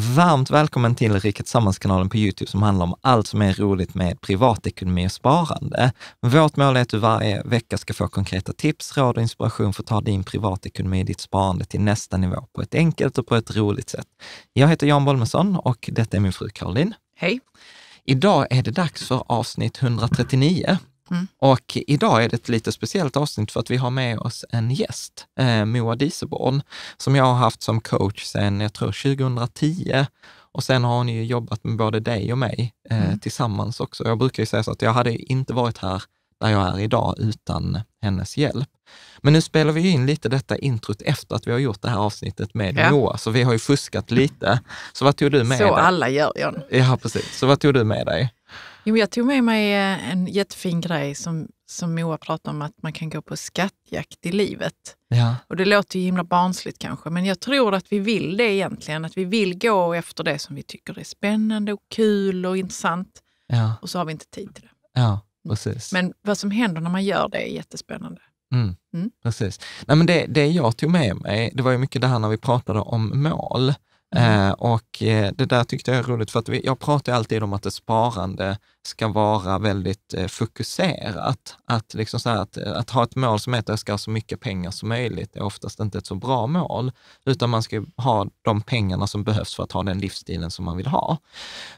Varmt välkommen till Riket Tillsammans-kanalen på Youtube som handlar om allt som är roligt med privatekonomi och sparande. Vårt mål är att du varje vecka ska få konkreta tips, råd och inspiration för att ta din privatekonomi och ditt sparande till nästa nivå på ett enkelt och på ett roligt sätt. Jag heter Jan Bolmesson och detta är min fru Caroline. Hej! Idag är det dags för avsnitt 139 Mm. Och idag är det ett lite speciellt avsnitt för att vi har med oss en gäst, eh, Moa Diseborn, som jag har haft som coach sedan, jag tror 2010. Och sen har hon ju jobbat med både dig och mig eh, mm. tillsammans också. Jag brukar ju säga så att jag hade inte varit här där jag är idag utan hennes hjälp. Men nu spelar vi in lite detta introt efter att vi har gjort det här avsnittet med ja. Moa, så vi har ju fuskat lite. Så vad tog du med så dig? Så alla gör, John. Ja, precis. Så vad tog du med dig? Jo, jag tog med mig eh, en jättefin grej som, som Moa pratade om, att man kan gå på skattjakt i livet. Ja. Och det låter ju himla barnsligt kanske, men jag tror att vi vill det egentligen. Att vi vill gå efter det som vi tycker är spännande och kul och intressant. Ja. Och så har vi inte tid till det. Ja, precis. Men vad som händer när man gör det är jättespännande. Mm, mm. Precis. Nej, men det, det jag tog med mig, det var ju mycket det här när vi pratade om mål. Mm. Eh, och eh, det där tyckte jag är roligt, för att vi, jag pratar alltid om att ett sparande ska vara väldigt eh, fokuserat. Att, liksom så att, eh, att, ha ett mål som är att jag ska ha så mycket pengar som möjligt är oftast inte ett så bra mål, utan man ska ha de pengarna som behövs för att ha den livsstilen som man vill ha.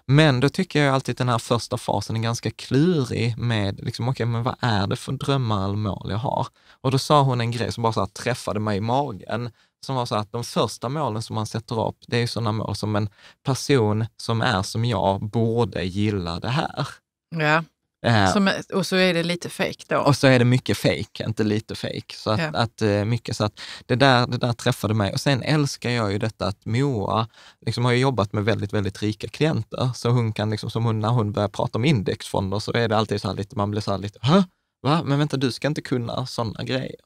Men då tycker jag alltid att den här första fasen är ganska klurig med, liksom, okej, okay, men vad är det för drömmar eller mål jag har? Och då sa hon en grej som bara så här, träffade mig i magen, som var så att de första målen som man sätter upp, det är sådana mål som en person som är som jag borde gilla det här. Ja. Eh. Som, och så är det lite fejk då? Och så är det mycket fejk, inte lite fejk. Så att, ja. att, eh, mycket, så att det, där, det där träffade mig. Och sen älskar jag ju detta att Moa liksom har jobbat med väldigt, väldigt rika klienter. Så hon kan, liksom, som hon, när hon börjar prata om indexfonder så är det alltid så här lite, man blir så här lite, Hä? Va? Men vänta, du ska inte kunna sådana grejer.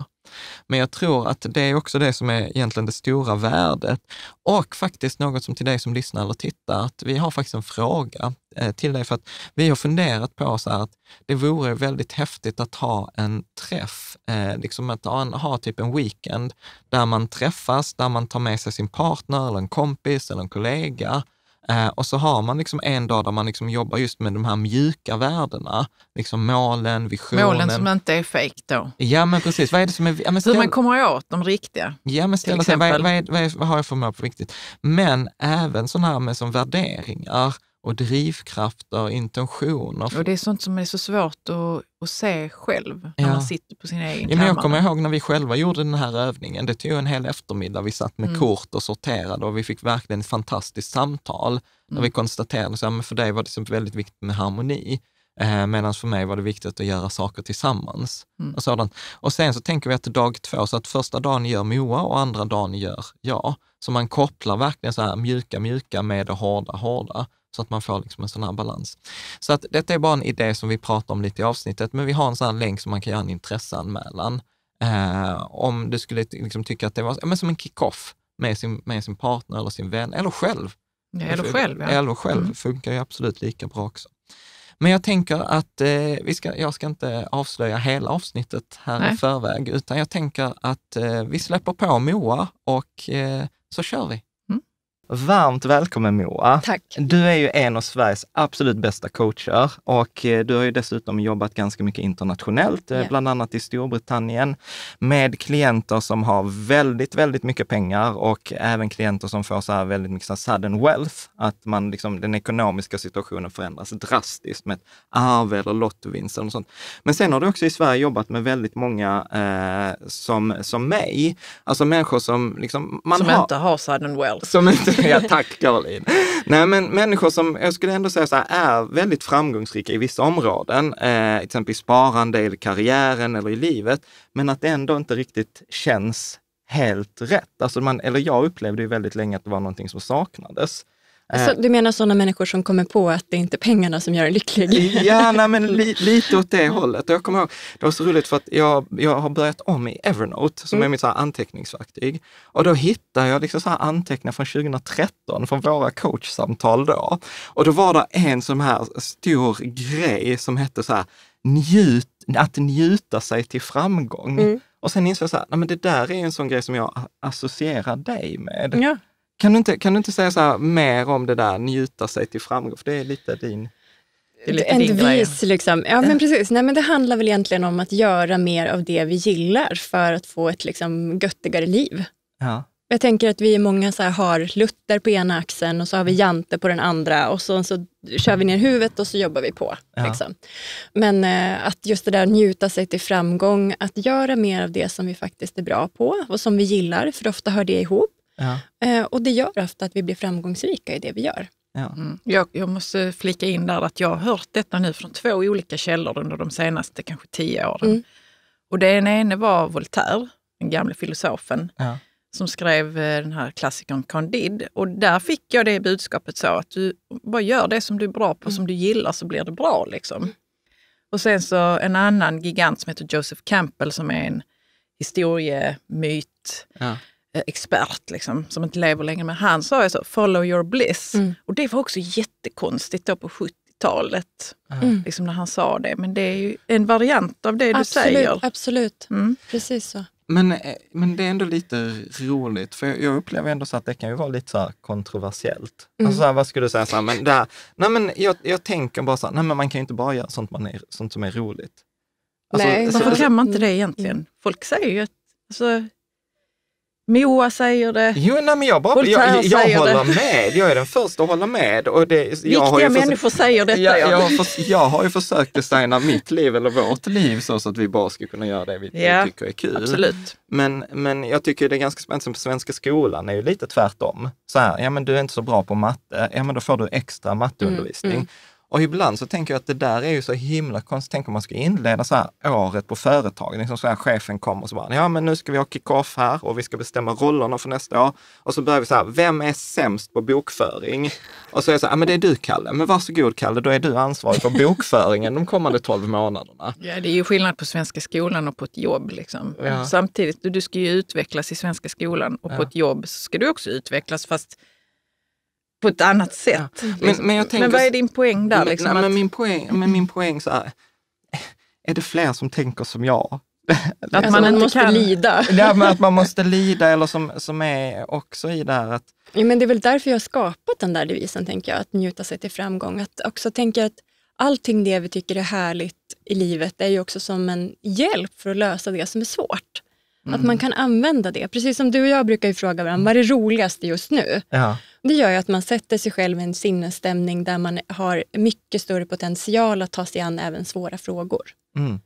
Men jag tror att det är också det som är egentligen det stora värdet. Och faktiskt något som till dig som lyssnar eller tittar, att vi har faktiskt en fråga eh, till dig för att vi har funderat på så här att det vore väldigt häftigt att ha en träff, eh, liksom att ha, ha typ en weekend där man träffas, där man tar med sig sin partner eller en kompis eller en kollega Eh, och så har man liksom en dag där man liksom jobbar just med de här mjuka värdena, liksom målen, visionen. Målen som inte är fake då. Ja, men precis. Vad är det som är... Ja, men ställ... Hur man kommer åt de riktiga. Ja, men ställa sig, vad, vad, vad, vad, har jag för mål på riktigt? Men även sådana här med som värderingar och drivkrafter och intentioner. Och det är sånt som är så svårt att, att se själv när ja. man sitter på sin egen ja, Jag kommer ihåg när vi själva gjorde den här övningen. Det tog en hel eftermiddag. Vi satt med mm. kort och sorterade och vi fick verkligen ett fantastiskt samtal mm. där vi mm. konstaterade att för dig var det väldigt viktigt med harmoni. Eh, Medan för mig var det viktigt att göra saker tillsammans. Mm. Och, sådant. och sen så tänker vi att dag två, så att första dagen gör Moa och andra dagen gör jag. Så man kopplar verkligen så här mjuka, mjuka med det hårda, hårda så att man får liksom en sån här balans. Så att detta är bara en idé som vi pratar om lite i avsnittet, men vi har en sån här länk som man kan göra en intresseanmälan. Eh, om du skulle liksom tycka att det var men som en kick-off med sin, med sin partner eller sin vän, eller själv. Ja, eller själv. Ja. Eller själv mm. funkar ju absolut lika bra också. Men jag tänker att eh, vi ska, jag ska inte avslöja hela avsnittet här Nej. i förväg, utan jag tänker att eh, vi släpper på Moa och eh, så kör vi. Varmt välkommen Moa. Tack. Du är ju en av Sveriges absolut bästa coacher och eh, du har ju dessutom jobbat ganska mycket internationellt, yeah. bland annat i Storbritannien, med klienter som har väldigt, väldigt mycket pengar och även klienter som får så här väldigt mycket så här sudden wealth, att man liksom, den ekonomiska situationen förändras drastiskt med arv eller lottovinst eller sånt. Men sen har du också i Sverige jobbat med väldigt många eh, som, som mig, alltså människor som liksom... Man som har, inte har sudden wealth. Som inte ja, tack Caroline. Nej, men människor som, jag skulle ändå säga så här, är väldigt framgångsrika i vissa områden, eh, till exempel i sparande, i karriären eller i livet, men att det ändå inte riktigt känns helt rätt. Alltså man, eller jag upplevde ju väldigt länge att det var någonting som saknades. Alltså, eh. du menar sådana människor som kommer på att det inte är pengarna som gör en lycklig? Ja, nej, men li, lite åt det hållet. Jag kommer ihåg, det var så roligt för att jag, jag har börjat om i Evernote, som mm. är mitt så anteckningsverktyg. Och då hittade jag liksom så här anteckningar från 2013, från våra coachsamtal då. Och då var det en sån här stor grej som hette så här, njut, att njuta sig till framgång. Mm. Och sen insåg jag så här, nej, men det där är en sån grej som jag associerar dig med. Ja. Kan du inte, kan du inte säga så här, mer om det där njuta sig till framgång? För det är lite din... Det en din liksom. Ja, men precis. Nej, men det handlar väl egentligen om att göra mer av det vi gillar för att få ett liksom, göttigare liv. Ja. Jag tänker att vi är många så här, har Luther på ena axeln och så har vi mm. Jante på den andra och så, så kör vi ner huvudet och så jobbar vi på. Ja. Liksom. Men eh, att just det där njuta sig till framgång, att göra mer av det som vi faktiskt är bra på och som vi gillar, för ofta hör det ihop. Ja. Eh, och det gör ofta att vi blir framgångsrika i det vi gör. Ja. Mm. Jag, jag, måste flika in där att jag har hört detta nu från två olika källor under de senaste kanske tio åren. Mm. Och den ene var Voltaire, den gamle filosofen, ja. som skrev eh, den här klassikern Candide. Och där fick jag det budskapet så att du bara gör det som du är bra på, mm. som du gillar, så blir det bra. Liksom. Mm. Och sen så en annan gigant som heter Joseph Campbell som är en historiemyt. Ja Eh, expert liksom, som inte lever längre, men han sa ju så, follow your bliss. Mm. Och det var också jättekonstigt då på 70-talet, mm. mm. liksom när han sa det. Men det är ju en variant av det du säger. Absolut, mm. precis så. Men, eh, men det är ändå lite roligt, för jag upplever ändå så att det kan ju vara lite så kontroversiellt. Mm. Alltså så här, vad skulle du säga, så här, men det här, nej men jag, jag tänker bara så här, nej men man kan ju inte bara göra sånt, man är, sånt som är roligt. Alltså, nej. Så, Varför kan man inte mm. det egentligen? Folk säger ju att Alltså, Moa säger det. Jo, nej, men jag, bara, jag, jag, jag håller det. med. Jag är den första att hålla med. Och det, Viktiga har ju människor försökt, säger detta. Jag, jag, för, jag, har ju försökt designa mitt liv eller vårt liv så, så att vi bara ska kunna göra det vi ja, tycker är kul. Absolut. Men, men jag tycker det är ganska spännande, som på svenska skolan är ju lite tvärtom. Så här, ja men du är inte så bra på matte, ja men då får du extra mm, matteundervisning. Mm, mm. Och ibland så tänker jag att det där är ju så himla konstigt. Tänk om man ska inleda så här året på företaget. Liksom chefen kommer och så bara, ja men nu ska vi ha kick-off här och vi ska bestämma rollerna för nästa år. Och så börjar vi så här, vem är sämst på bokföring? Och så är jag så här, ja men det är du Kalle. Men varsågod Kalle, då är du ansvarig för bokföringen de kommande tolv månaderna. Ja, det är ju skillnad på svenska skolan och på ett jobb. Liksom. Ja. Samtidigt, du ska ju utvecklas i svenska skolan och ja. på ett jobb ska du också utvecklas. fast på ett annat sätt. Ja. Men, liksom. men, jag tänker, men vad är din poäng där? liksom, nej, att... men, min, poäng, men min mm. poäng så här, är det fler som tänker som jag? Liksom. att man inte måste kan... lida. Ja, men att man måste lida eller som, som är också i det här att... Ja, men det är väl därför jag har skapat den där devisen, tänker jag, att njuta sig till framgång. Att också tänka att allting det vi tycker är härligt i livet är ju också som en hjälp för att lösa det som är svårt. Mm. Att man kan använda det. Precis som du och jag brukar fråga varandra, vad är det roligaste just nu? Ja. Det gör ju att man sätter sig själv i en sinnesstämning där man har mycket större potential att ta sig an även svåra frågor. Mm.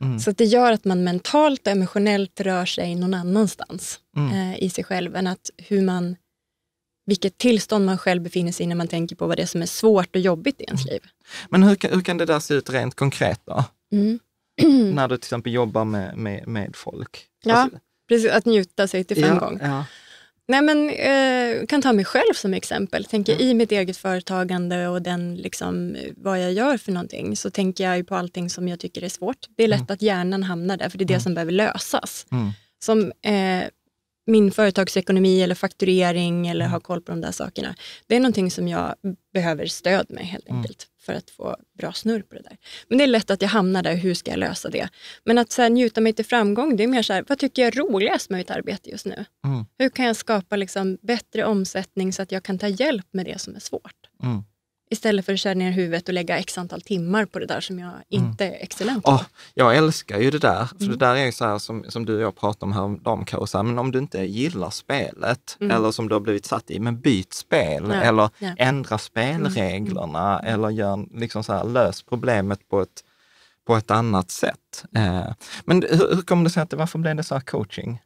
Mm. Så det gör att man mentalt och emotionellt rör sig någon annanstans mm. eh, i sig själv än att hur man, vilket tillstånd man själv befinner sig i när man tänker på vad det är som är svårt och jobbigt i ens mm. liv. Men hur, hur kan det där se ut rent konkret då? Mm. när du till exempel jobbar med, med, med folk? Ja, alltså, precis, att njuta sig till framgång. Ja, ja. Nej, men, eh, kan ta mig själv som exempel. Tänker mm. I mitt eget företagande och den, liksom, vad jag gör för någonting så tänker jag på allting som jag tycker är svårt. Det är mm. lätt mm. att hjärnan hamnar där, för det är det mm. som behöver lösas. Mm. Som eh, min företagsekonomi eller fakturering eller mm. ha koll på de där sakerna. Det är någonting som jag behöver stöd med helt mm. enkelt mm. för att få bra snurr på det där. Men det är lätt att jag hamnar där, hur ska jag lösa det? Men att så här, njuta mig till framgång, det är mer så här, vad tycker jag är roligast med mitt arbete just nu? Mm. Hur kan jag skapa liksom, bättre omsättning så att jag kan ta hjälp med det som är svårt? Mm. Istället för att köra ner huvudet och lägga x antal timmar på det där som jag mm. inte är excellent på. Oh, jag älskar ju det där. För mm. Det där är ju så här som, som du och jag pratade om häromdagen, Kåsa, men om du inte gillar spelet mm. eller som du har blivit satt i, men byt spel ja. eller ja. ändra mm, mm. spelreglerna mm. eller gör, liksom så här, lös problemet på ett, på ett annat sätt. Eh, men hur, hur kom det sig att det, varför blev det så här coaching?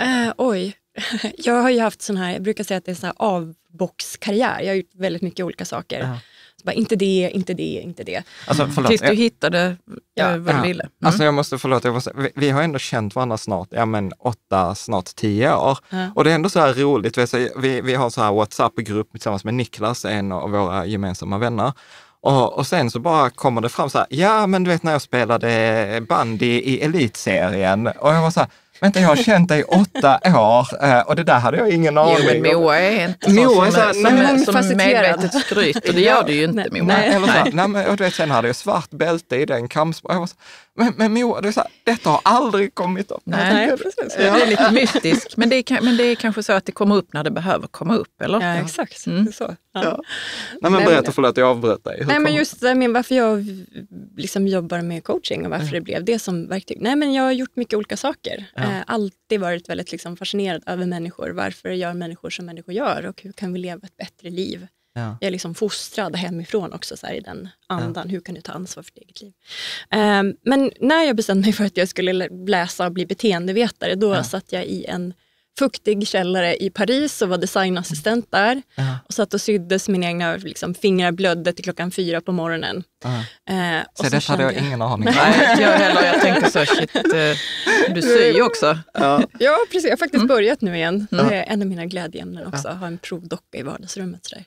Eh, oj, jag har ju haft sån här, jag brukar säga att det är sån här avboxkarriär. Jag har gjort väldigt mycket olika saker. Uh -huh. Bara, inte det, inte det, inte det. Alltså, mm. förlåt, Tills du jag... hittade eh, ja. vad du ville. Mm. Alltså jag måste, förlåt, jag måste, vi, vi har ändå känt varandra snart, ja men åtta, snart tio år. Mm. Och det är ändå så här roligt, vi, vi har så här WhatsApp-grupp tillsammans med Niklas, en av våra gemensamma vänner. Och, och, sen så bara kommer det fram så här, ja men du vet när jag spelade bandy i elitserien. Och jag var så här, vänta jag har känt dig i åtta år eh, och det där hade jag ingen aning om. Jo men Moa är inte Moa alltså så, är nej, som, som medvetet skryter, det gör du ju inte Moa. Nej, eller så, nej men, och du vet, sen hade jag svart bälte i den kampsporten. Men, men Moa, det så detta har aldrig kommit upp. Nej, precis. Ja. Det är lite mystiskt. Men det, är, men det är kanske så att det kommer upp när det behöver komma upp, eller? Ja, exakt. Mm. Det är så. Ja. Nej, men berätta, förlåt jag avbröt dig. Hur nej, men just det, men varför jag liksom jobbar med coaching och varför mm. det blev det som verktyg. Nej, men jag har gjort mycket olika saker. Ja. Eh, alltid varit väldigt liksom, fascinerad över människor. Varför gör människor som människor gör och hur kan vi leva ett bättre liv? Ja. Jag är liksom fostrad hemifrån också så här, i den andan. Ja. Hur kan du ta ansvar för ditt eget liv? Um, men när jag bestämde mig för att jag skulle läsa och bli beteendevetare, då ja. satt jag i en fuktig källare i Paris och var designassistent där. Uh-huh. Och satt och syddes, mina egna liksom, fingrar blödde till klockan fyra på morgonen. Uh-huh. Eh, så, så det hade jag, jag ingen aning om. Nej, inte jag heller. Jag tänkte så, shit, eh, du syr ju också. Ja. precis. Jag har faktiskt mm. börjat nu igen. Mm. Det är en av mina glädjeämnen också, att ha en provdocka i vardagsrummet. Sådär.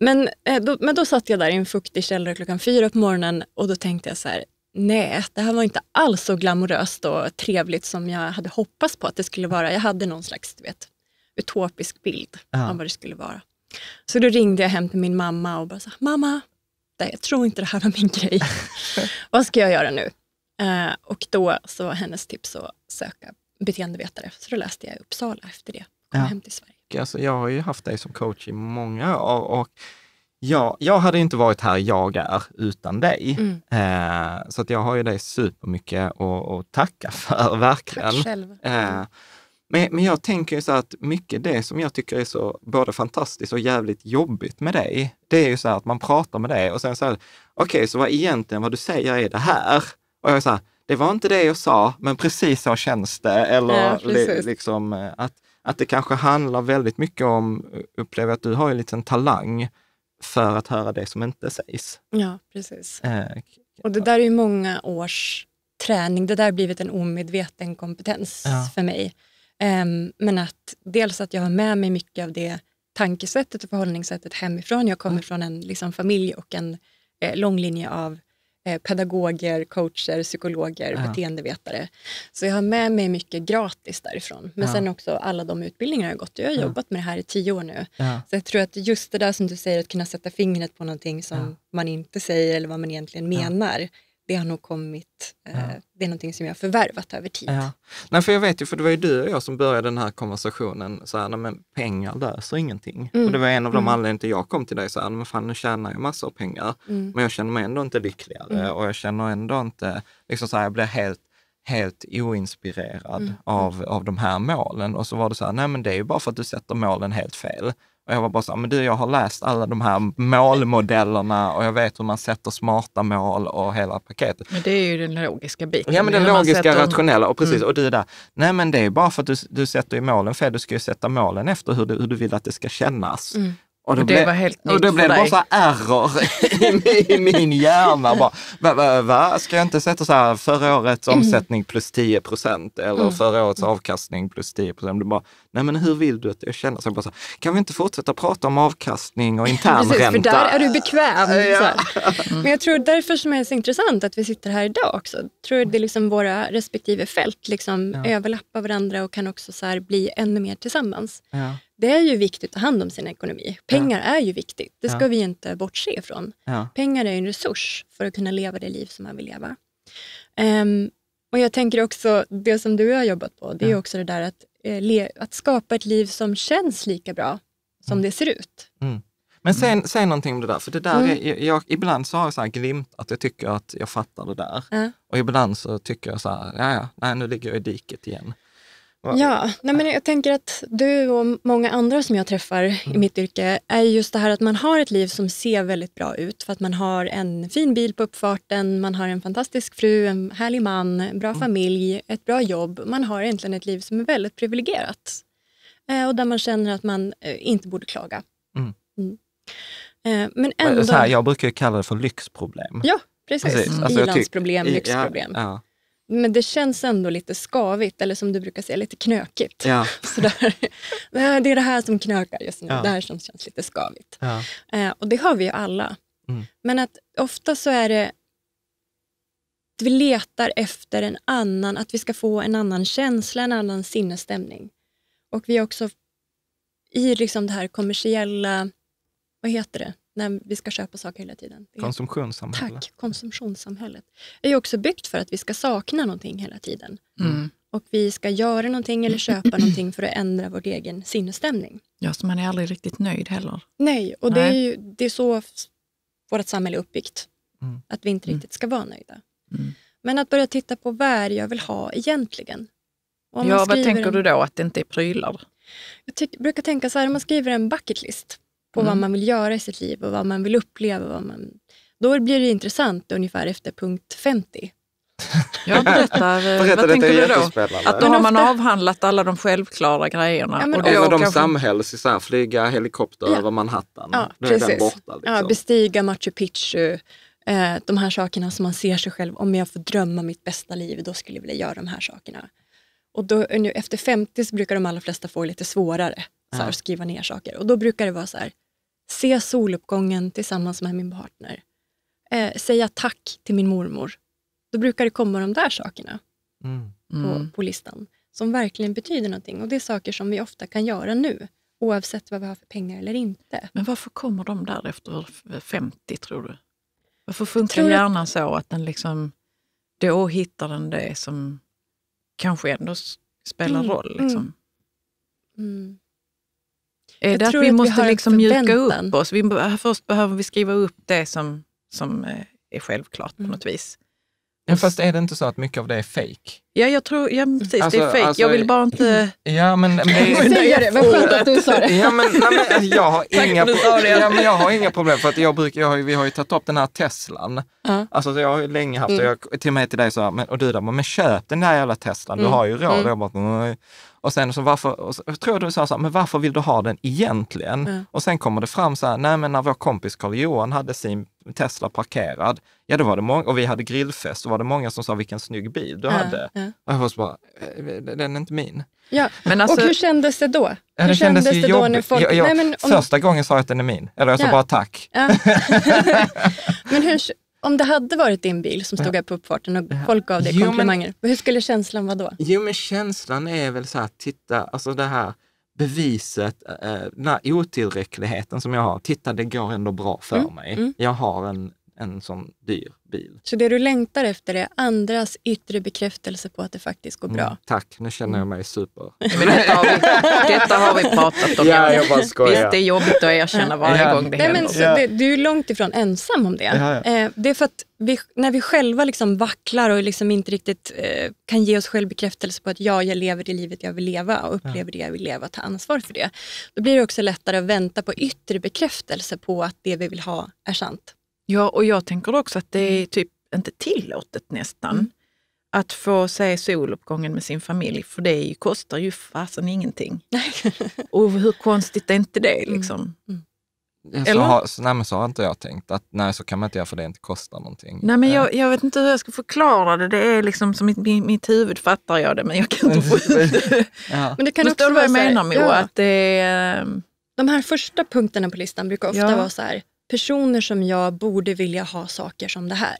Men, eh, då, men då satt jag där i en fuktig källare klockan fyra på morgonen och då tänkte jag så här, Nej, det här var inte alls så glamoröst och trevligt som jag hade hoppats på att det skulle vara. Jag hade någon slags du vet, utopisk bild ja. av vad det skulle vara. Så då ringde jag hem till min mamma och bara sa, mamma, nej, jag tror inte det här var min grej. vad ska jag göra nu? Eh, och då så var hennes tips att söka beteendevetare, så då läste jag i Uppsala efter det och kom ja. hem till Sverige. Alltså, jag har ju haft dig som coach i många år och Ja, jag hade inte varit här jag är utan dig. Mm. Eh, så att jag har ju dig supermycket att, att tacka för, verkligen. Tack själv. Eh, mm. men, men jag tänker ju så att mycket det som jag tycker är så både fantastiskt och jävligt jobbigt med dig, det är ju så här att man pratar med dig och sen så här, okej, okay, så vad egentligen vad du säger är det här. Och jag är så här, det var inte det jag sa, men precis så känns det. Eller ja, li, liksom eh, att, att det kanske handlar väldigt mycket om, eh, upplever att du har ju en liten talang för att höra det som inte sägs. Ja, precis. Eh, och det där är ju många års träning. Det där har blivit en omedveten kompetens ja. för mig. Eh, men att dels att jag har med mig mycket av det tankesättet och förhållningssättet hemifrån. Jag kommer mm. från en liksom, familj och en eh, lång linje av Eh, pedagoger, coacher, psykologer, ja. beteendevetare. Så jag har med mig mycket gratis därifrån. Men ja. sen också alla de utbildningar jag har gått. Jag har ja. jobbat med det här i tio år nu. Så jag tror att just det där som du säger, att kunna sätta fingret på någonting som man inte säger eller vad man egentligen menar det har nog kommit, eh, ja. det är någonting som jag har förvärvat över tid. Ja. Nej, för jag vet ju, för det var ju du och jag som började den här konversationen, så här, men pengar löser ingenting. Mm. Och det var en av de mm. anledningarna till jag kom till dig, så här, men fan nu tjänar jag massor av pengar, mm. men jag känner mig ändå inte lyckligare mm. och jag känner ändå inte, liksom så här, jag blir helt helt oinspirerad mm. av, av de här målen. Och så var det så här, nej men det är ju bara för att du sätter målen helt fel. Och jag var bara så ah, men du, jag har läst alla de här målmodellerna och jag vet hur man sätter smarta mål och hela paketet. Men det är ju den logiska biten. Ja, men den logiska, rationella. Och precis, mm. och du där, nej men det är bara för att du, du sätter ju målen fel. Du ska ju sätta målen efter hur du, hur du vill att det ska kännas. Mm. Och det, det blev, var helt Och då blev det bara så error i, min hjärna. Bara, va, va, va, Ska jag inte sätta så här förra årets mm. omsättning plus 10 procent eller mm. förra årets avkastning plus 10 procent? Nej men hur vill du att jag känner? Så bara så här, kan vi inte fortsätta prata om avkastning och internränta? Precis, för där är du bekväm. Ja. Mm. Men jag tror därför som är så intressant att vi sitter här idag också. Jag tror att liksom våra respektive fält liksom ja. överlappar varandra och kan också så bli ännu mer tillsammans. Ja det är ju viktigt att ta hand om sin ekonomi. Pengar ja. är ju viktigt, det ska ja. vi inte bortse ifrån. Ja. Pengar är en resurs för att kunna leva det liv som man vill leva. Um, och Jag tänker också, det som du har jobbat på, det är också det där att, eh, att skapa ett liv som känns lika bra som mm. det ser ut. Mm. Men säg, mm. säg någonting om det där, för det där mm. är, jag, ibland så har jag så här glimt att jag tycker att jag fattar det där. Och ibland så tycker jag så här, ja ja, nej nu ligger jag i diket igen. Ja, nej men jag tänker att du och många andra som jag träffar mm. i mitt yrke är just det här att man har ett liv som ser väldigt bra ut för att man har en fin bil på uppfarten, man har en fantastisk fru, en härlig man, bra mm. familj, ett bra jobb. Man har egentligen ett liv som är väldigt privilegierat eh, och där man känner att man eh, inte borde klaga. Mm. mm. Eh, men ändå... så här, jag brukar kalla det för lyxproblem. Ja, precis. precis. Alltså, alltså I-landsproblem, lyxproblem. Ja, ja. Men det känns ändå lite skavigt, eller som du brukar säga, lite knökigt. Ja. Sådär. Det är det här som knökar just nu, ja. det här som känns lite skavigt. Ja. Eh, och det har vi ju alla. Mm. Men att ofta så är det att vi letar efter en annan, att vi ska få en annan känsla, en annan sinnesstämning. Och vi är också i liksom det här kommersiella, vad heter det, när vi ska köpa saker hela tiden. Konsumtionssamhället. Tack, konsumtionssamhället. Det är också byggt för att vi ska sakna någonting hela tiden. Mm. Och vi ska göra någonting eller köpa någonting för att ändra vår egen sinnesstämning. Ja, så man är aldrig riktigt nöjd heller. Nej, och Nej. Det, är ju, det är så vårt samhälle är uppbyggt. Mm. Att vi inte mm. riktigt ska vara nöjda. Mm. Men att börja titta på vad är jag vill ha egentligen? ja, vad tänker en... du då? Att det inte är prylar? Jag tyck, brukar tänka så här, om man skriver en bucket list och vad mm. man vill göra i sitt liv och vad man vill uppleva. Vad man, då blir det intressant ungefär efter punkt 50. Ja, berätta. berätta vad tänker du då? Att då har man avhandlat alla de självklara grejerna. Ja, men, och och de kanske... samhälls, så här, flyga helikopter ja. över Manhattan. Ja, nu precis. är den borta. Liksom. Ja, bestiga Machu Picchu. Eh, de här sakerna som man ser sig själv, om jag får drömma mitt bästa liv, då skulle jag vilja göra de här sakerna. Och då, efter 50 så brukar de allra flesta få lite svårare, så här, ja. att skriva ner saker. Och då brukar det vara så här, se soluppgången tillsammans med min partner, eh, säga tack till min mormor. Då brukar det komma de där sakerna mm. Mm. På, på, listan som verkligen betyder någonting. Och Det är saker som vi ofta kan göra nu, oavsett vad vi har för pengar eller inte. Men varför kommer de där efter 50, tror du? Varför funkar tror hjärnan så att den liksom, då hittar den det som kanske ändå spelar mm. roll? Liksom? Mm. Är det att vi måste vi liksom mjuka upp oss? Vi, först behöver vi skriva upp det som, som eh, är självklart på mm. något vis. Ja, fast är det inte så att mycket av det är fake? Ja, jag tror, ja precis, alltså, det är alltså, fake. Alltså, jag vill bara inte... Mm. Ja, men... men Säga det, vad skönt att du sa det. Ja, men, nej, men alltså, jag, har inga, ja, men jag har inga problem, för att jag brukar, jag har, vi har ju tagit upp den här Teslan. Uh. Alltså, jag har ju länge haft, mm. jag, till och med till dig så här, men, och du där, men köp den där jävla Teslan, mm. du har ju råd. Mm. Bara, och sen så varför, och så, jag tror du sa så här, men varför vill du ha den egentligen? Mm. Och sen kommer det fram så här, nej men när vår kompis Carl-Johan hade sin Tesla parkerad, Ja, då var det många, och vi hade grillfest, då var det många som sa vilken snygg bil du ja, hade. Ja. Och jag var så bara, eh, den är inte min. Ja. Men alltså, och hur kändes det då? Hur det kändes, kändes det då när folk... Jag, jag, Nej, men om... Första gången sa jag att den är min, eller jag sa ja. bara tack. Ja. men hur, om det hade varit din bil som stod här på uppfarten och folk gav dig jo, komplimanger, men... hur skulle känslan vara då? Jo, men känslan är väl så här, titta, alltså det här beviset, eh, eh, den här otillräckligheten som jag har. Titta, det går ändå bra för mm, mig. Mm. Jag har en en sån dyr bil. Så det du längtar efter är andras yttre bekräftelse på att det faktiskt går bra? Mm, tack, nu känner jag mig super. Men detta, har vi, detta har vi pratat om. Ja, jag bara skojar. Visst, det är jobbigt att erkänna varje ja. gång det händer. Men, det, du är långt ifrån ensam om det. Ja, ja. Eh, det är för att vi, när vi själva liksom vacklar och liksom inte riktigt eh, kan ge oss själv bekräftelse på att ja, jag lever det livet jag vill leva och upplever det jag vill leva och ta ansvar för det. Då blir det också lättare att vänta på yttre bekräftelse på att det vi vill ha är sant. Ja, och jag tänker också att det är mm. typ inte tillåtet nästan mm. att få se soluppgången med sin familj, för det kostar ju fasen ingenting. och hur konstigt är inte det mm. liksom? Mm. Mm. Så, har, så, nej, så har inte jag tänkt, att nej så kan man inte göra för det inte kostar någonting. Nej men jag, jag vet inte hur jag ska förklara det, det är liksom som mitt, mitt huvud fattar jag det men jag kan inte få ut det. ja. det Förstår du vad jag menar Moa? ja. att det är... Ehm, De här första punkterna på listan brukar ofta ja. vara så här, personer som jag borde vilja ha saker som det här.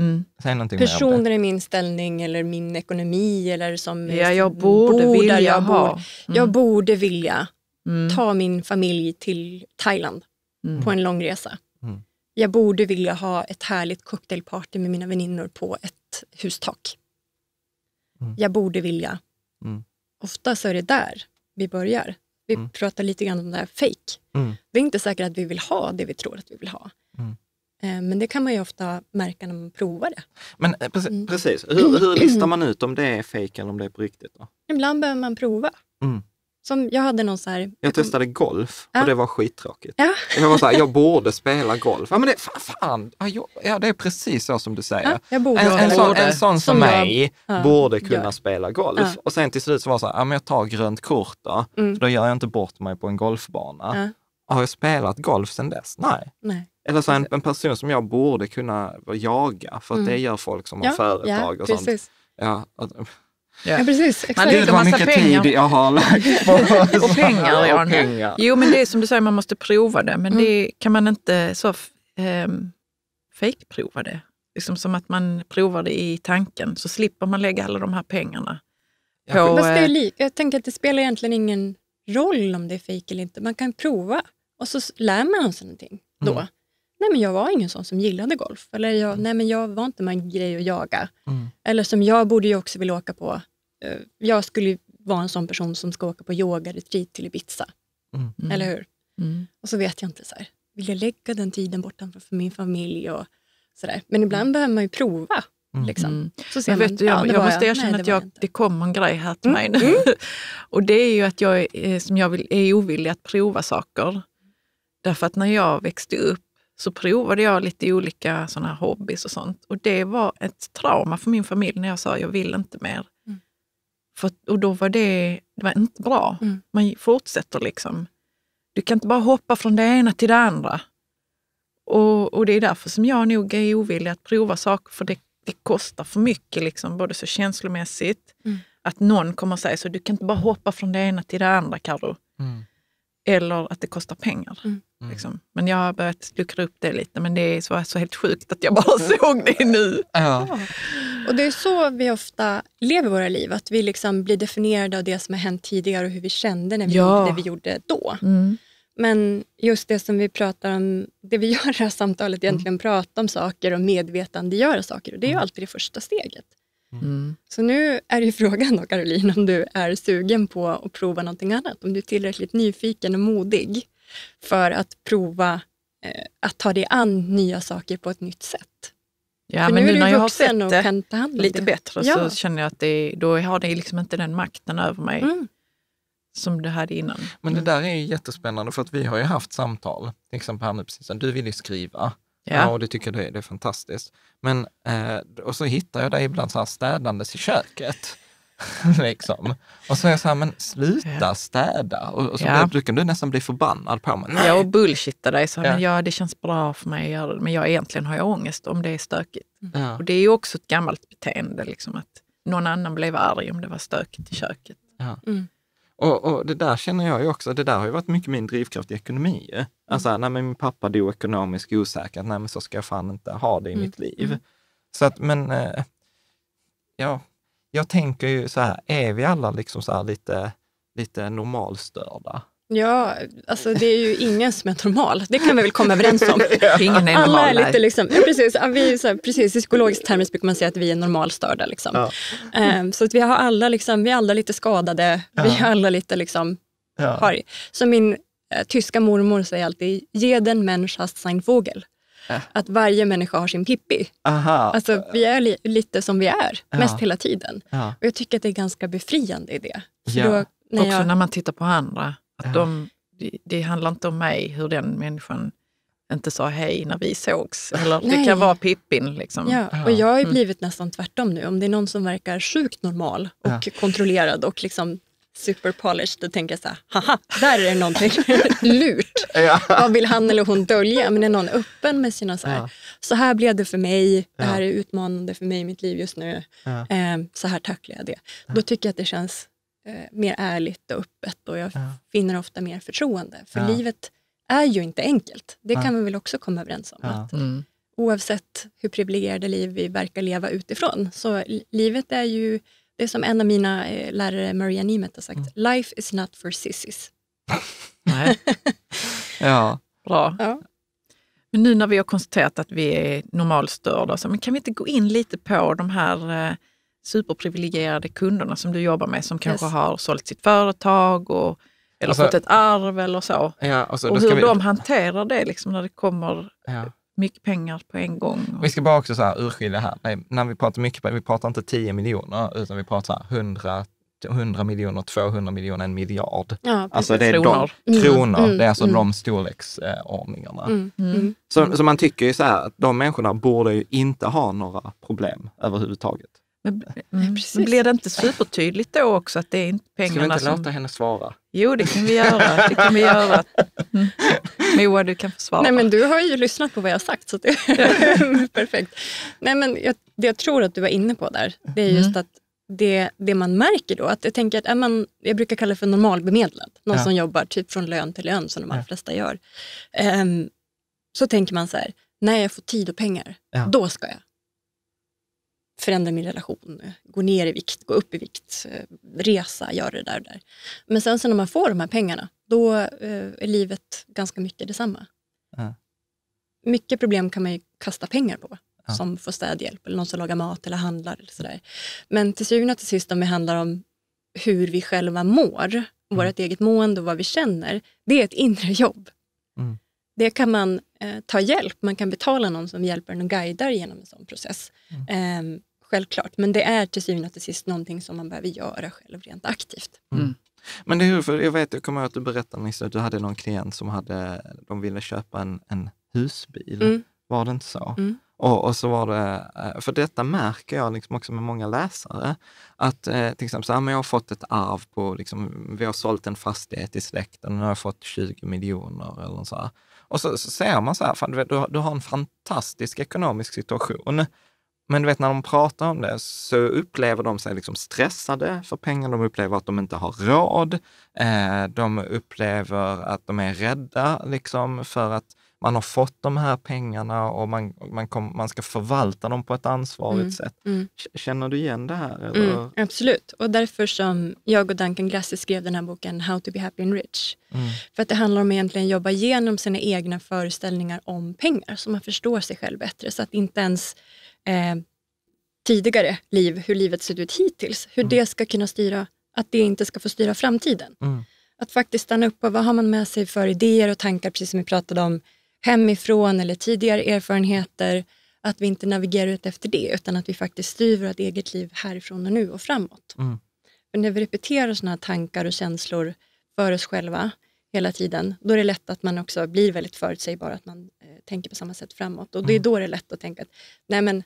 Mm. Personer i min ställning eller min ekonomi eller som ja, jag borde bor vilja jag ha. Bor. Mm. Jag borde vilja mm. ta min familj till Thailand mm. på en lång resa. Mm. Jag borde vilja ha ett härligt cocktailparty med mina väninnor på ett hustak. Mm. Jag borde vilja. Ofta så är det där vi börjar. Vi mm. pratar lite grann om det här fake. Mm. Det är inte säkert att vi vill ha det vi tror att vi vill ha. Mm. Eh, men det kan man ju ofta märka när man provar det. Men eh, precis, mm. precis. Hur, hur listar man ut om det är fejk eller om det är på riktigt? Då? Ibland behöver man prova. Mm. Som jag hade någon så här... Jag testade golf och det var skittråkigt. Ja. Jag var så här, jag borde spela golf. Ja, men det, fan, fan. Ja, det är precis så som du säger. en, en, sån, en sån som, som mig jag, borde kunna spela golf. Och sen till slut så var det så här, ja, men jag tar grönt kort då, mm. för då gör jag inte bort mig på en golfbana. Har jag spelat golf sedan dess? Nej. Nej. Eller så en, en, person som jag borde kunna jaga, för att mm. det gör folk som har företag och sånt. Precis. Ja, Yeah. Ja, precis. Man Gud vad mycket pengar. tid jag har lagt på Och pengar, Och pengar. Jo, men det är som du säger, man måste prova det. Men mm. det kan man inte så um, fejkprova det. Liksom som att man provar det i tanken, så slipper man lägga alla de här pengarna. På, ja, Fast det eh, li- jag tänker att det spelar egentligen ingen roll om det är fejk eller inte. Man kan prova och så lär man sig någonting då. Mm nej men jag var ingen sån som gillade golf. Eller jag, mm. nej men jag var inte min grej att jaga. Mm. Eller som jag borde ju också vilja åka på, eh, jag skulle vara en sån person som ska åka på yogaretreat till Ibiza. Mm. mm. Eller hur? Mm. Och så vet jag inte, så här, vill jag lägga den tiden bortanför min familj? och sådär. Men mm. ibland behöver man ju prova. Liksom. Så ser man, du, jag, ja, jag måste erkänna att jag, det kom en grej här till mig nu. och det är ju att jag är, eh, som jag vill, är ovillig att prova saker. Därför att när jag växte upp så provade jag lite olika såna här hobbys och sånt. Och det var ett trauma för min familj när jag sa jag vill inte mer. Mm. För, och då var det, det var inte bra. Mm. Man fortsätter liksom. Du kan inte bara hoppa från det ena till det andra. Och, och det är därför som jag nog är ovillig att prova saker, för det, det kostar för mycket, liksom, både så känslomässigt, mm. att någon kommer och säger så, du kan inte bara hoppa från det ena till det andra, Karo. Mm. Eller att det kostar pengar. Mm. Mm. Liksom. Men jag har börjat luckra upp det lite, men det var så helt sjukt att jag bara såg det nu. Ja. ja. Och Det är så vi ofta lever våra liv, att vi liksom blir definierade av det som har hänt tidigare och hur vi kände när vi ja. gjorde det vi gjorde då. Mm. Men just det som vi pratar om, det vi gör i det här samtalet, mm. egentligen mm. prata om saker och medvetandegöra saker. Och det är ju mm. alltid det första steget. Mm. mm. Så nu är ju frågan då Caroline, om du är sugen på att prova någonting annat. Om du är tillräckligt nyfiken och modig för att prova eh, att ta dig an nya saker på ett nytt sätt. Ja, för men nu, nu när jag har sett det kan ta hand lite det. bättre ja. så känner jag att det, då har det liksom inte den makten över mig mm. som det hade innan. Men det där är ju jättespännande för att vi har ju haft samtal, till exempel här nu precis, du vill ju skriva. Ja. ja. och det tycker jag det, det är fantastiskt. Men, eh, och så hittar jag dig ibland så här städandes i köket. liksom. Och så är jag så här, men sluta städa. Och, och så ja. blir, kan du nästan bli förbannad på mig. Ja, och bullshitta dig. Så, ja. men ja, det känns bra för mig, att göra det, men jag egentligen har jag ångest om det är stökigt. Ja. Och det är ju också ett gammalt beteende, liksom, att någon annan blev arg om det var stökigt i köket. Ja. Mm. Och, och, det där känner jag ju också, det där har ju varit mycket min drivkraft i ekonomi. Mm. Alltså, nej min pappa dog ekonomiskt osäkert, nej men så ska jag fan inte ha det i mm. mitt liv. Mm. Så att, men, eh, ja, jag tänker ju så här, är vi alla liksom så lite, lite normalstörda? Ja, alltså det är ju ingen som är normal. Det kan vi väl komma överens om. Ingen är Alla är lite liksom, precis, vi så här, precis, i psykologiskt termer brukar man säga att vi är normalstörda. Liksom. Ja. Um, så att vi, har alla liksom, vi är alla lite skadade, ja. vi är alla lite liksom, ja. har, Så min eh, tyska mormor säger alltid, ge den människa sein Vogel. Att varje människa har sin Pippi. Alltså, vi är li lite som vi är, ja. mest hela tiden. Ja. Och jag tycker att det är ganska befriande i det. Ja. Då, när Också när man tittar på andra. Att de, det, handlar inte om mig, hur den människan inte sa hej när vi sågs. Eller det kan vara Pippin. Liksom. Ja, och jag har mm. blivit mm. nästan tvärtom nu. Om det är någon som verkar sjukt normal och ja. kontrollerad och liksom super polished, då tänker jag så här, haha, där är det någonting lurt. Ja. Vad vill han eller hon dölja? Men är någon öppen med sina så här, ja. så här blev det för mig, det här är utmanande för mig i mitt liv just nu, eh, så här tacklar jag det. Då tycker jag att det känns eh, mer ärligt och öppet och jag finner ofta mer förtroende. För livet är ju inte enkelt. Det kan vi väl också komma överens om. Att, mm. Oavsett hur privilegierade liv vi verkar leva utifrån, så livet är ju det är som en av mina eh, lärare, Maria Nimet, har sagt. Mm. Life is not for sissies. Nej. ja. Bra. Ja. Men nu när vi har konstaterat att vi är normalstörda, så, men kan vi inte gå in lite på de här eh, superprivilegierade kunderna som du jobbar med, som kanske har sålt sitt företag och, eller alltså, fått ett arv eller så? Ja, alltså, och hur vi... de hanterar det liksom, när det kommer ja mycket pengar på en gång. Vi ska bara också så här urskilja här. Nej, när vi pratar mycket pengar, vi pratar inte 10 miljoner, utan vi pratar 100, 100 miljoner, 200 miljoner, en miljard. Ja, alltså det är kronor. De, mm. kronor, mm, det är alltså mm. de storleksordningarna. Mm. mm, mm. Så, så man tycker ju så här att de människorna borde ju inte ha några problem överhuvudtaget. Men, mm. men blir det inte supertydligt då också att det är inte pengarna som... Ska vi inte som... låta henne svara? Jo, det kan vi göra. Det kan vi göra. Mm. Moa, du kan få svara. Nej, men du har ju lyssnat på vad jag har sagt, så det är perfekt. Nej, men jag, det jag tror att du var inne på där, det är just mm. att det, det man märker då, att jag tänker att är man, jag brukar kalla det för normalbemedlad, någon ja. som jobbar typ från lön till lön som de allra ja. flesta gör. Um, så tänker man så här, när jag får tid och pengar, ja. då ska jag förändra min relation, eh, gå ner i vikt, gå upp i vikt, eh, resa, göra det där och där. Men sen så när man får de här pengarna, då eh, är livet ganska mycket detsamma. Ja. Mycket problem kan man ju kasta pengar på, ja. som får städhjälp, eller någon som lagar mat eller handlar. Eller sådär. Men till syvende och till sist, om det handlar om hur vi själva mår, mm. vårt eget mående och vad vi känner, det är ett inre jobb. Mm det kan man eh, ta hjälp, man kan betala någon som hjälper en och guidar genom en sån process. Mm. Eh, självklart, men det är till syvende och till sist någonting som man behöver göra själv rent aktivt. Mm. mm. Men det är, för jag vet, jag kommer ihåg att du berättade att du hade någon klient som hade, de ville köpa en, en husbil. Mm. Var det inte så? Mm. Och, och, så var det, eh, för detta märker jag liksom också med många läsare, att eh, till exempel så här, jag har fått ett arv på, liksom, vi har sålt en fastighet i släkten, och nu har jag fått 20 miljoner eller så här. Och så, så ser man så här, fan, du, vet, du, du har en fantastisk ekonomisk situation. Men du vet, när de pratar om det så upplever de sig liksom stressade för pengar. De upplever att de inte har råd. Eh, de upplever att de är rädda liksom, för att man har fått de här pengarna och man, man, kom, man ska förvalta dem på ett ansvarigt mm. sätt. Mm. Känner du igen det här? Mm, absolut, och därför som jag och Duncan Grassi skrev den här boken How to be happy and rich. Mm. För att det handlar om egentligen att jobba igenom sina egna föreställningar om pengar, så man förstår sig själv bättre, så att inte ens eh, tidigare liv, hur livet sett ut hittills, hur mm. det ska kunna styra, att det inte ska få styra framtiden. Mm. Att faktiskt stanna upp och vad har man med sig för idéer och tankar, precis som vi pratade om hemifrån eller tidigare erfarenheter, att vi inte navigerar ut efter det, utan att vi faktiskt styr vårt eget liv härifrån och nu och framåt. Mm. För när vi repeterar sådana här tankar och känslor för oss själva hela tiden, då är det lätt att man också blir väldigt förutsägbar, att man eh, tänker på samma sätt framåt. Och det är mm. då det är lätt att tänka att nej men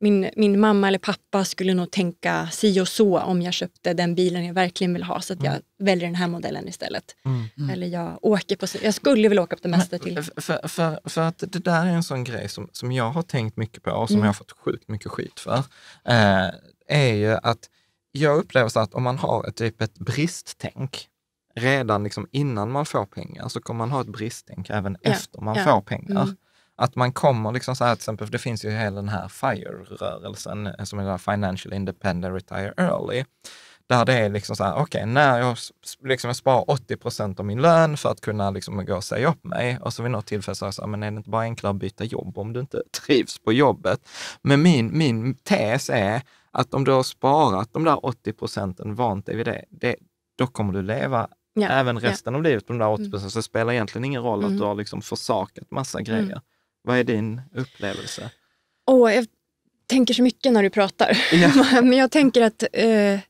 min, min mamma eller pappa skulle nog tänka si och så om jag köpte den bilen jag verkligen vill ha, så att jag mm. väljer den här modellen istället. Mm. mm. Eller jag åker på, jag skulle vilja åka på det mesta till. För, för, för, att det där är en sån grej som, som jag har tänkt mycket på och som mm. jag har fått sjukt mycket skit för, eh, är ju att jag upplever så att om man har ett, typ ett bristtänk, redan liksom innan man får pengar så kommer man ha ett bristtänk även ja. efter man ja. får pengar. Mm. Att man kommer liksom så här, till exempel, för det finns ju hela den här FIRE-rörelsen, eh, som är Financial Independent Retire Early, där det är liksom så här, okej, okay, när jag, liksom sparar 80 procent av min lön för att kunna liksom gå och säga upp mig och så vid något tillfälle sa jag så här, men är det inte bara enklare att byta jobb om du inte trivs på jobbet? Men min, min tes är att om du har sparat de där 80 procenten, vant dig vid det, det, då kommer du leva ja, även resten ja. av livet på de där 80 procenten, mm. så det spelar egentligen ingen roll mm. att du har liksom försakat massa mm. grejer. Mm. Vad är din upplevelse? Oh, jag tänker så mycket när du pratar. Ja. Men jag tänker att eh,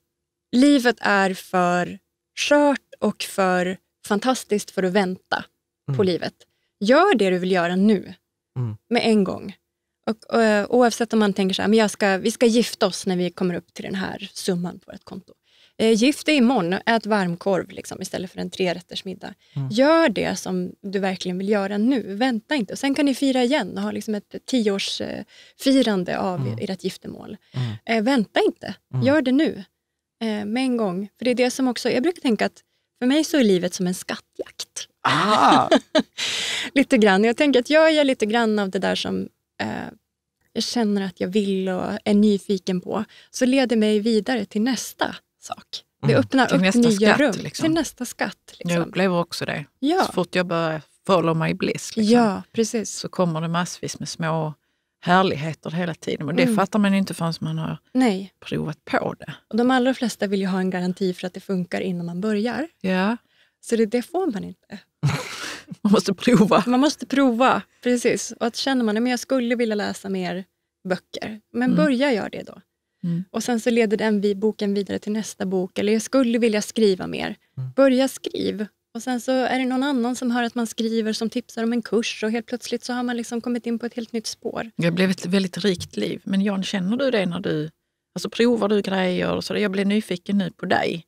livet är för skört och för fantastiskt för att vänta mm. på livet. Gör det du vill göra nu, mm. med en gång. Och, och, eh, oavsett om man tänker så här, men jag ska, vi ska gifta oss när vi kommer upp till den här summan på ett konto. Eh, gift dig imorgon, och ät varmkorv liksom, istället för en trerättersmiddag. Mm. Gör det som du verkligen vill göra nu, vänta inte. Och sen kan ni fira igen och ha liksom ett tioårsfirande av mm. ert giftermål. Mm. Eh, vänta inte, mm. gör det nu eh, med en gång. För det är det som också, jag brukar tänka att för mig så är livet som en skattjakt. Ah. lite grann. Jag tänker att jag gör lite grann av det där som eh, jag känner att jag vill och är nyfiken på, så leder mig vidare till nästa sak. Det mm. öppnar mm. upp nya skatt, rum liksom. till nästa skatt. Liksom. Jag upplever också det. Ja. Så fort jag börjar följa mig i bliss liksom, ja, precis. så kommer det massvis med små härligheter hela tiden. Men det mm. fattar man inte förrän man har Nej. provat på det. Och de allra flesta vill ju ha en garanti för att det funkar innan man börjar. Ja. Så det, det får man inte. man måste prova. Man måste prova, precis. Och att känner man att jag skulle vilja läsa mer böcker, men mm. börja gör det då. Mm. Och sen så leder den boken vidare till nästa bok, eller jag skulle vilja skriva mer. Mm. Börja skriv. Och sen så är det någon annan som hör att man skriver som tipsar om en kurs och helt plötsligt så har man liksom kommit in på ett helt nytt spår. Det blev ett väldigt rikt liv. Men Jan, känner du det när du Alltså provar du grejer? Och så jag blir nyfiken nu på dig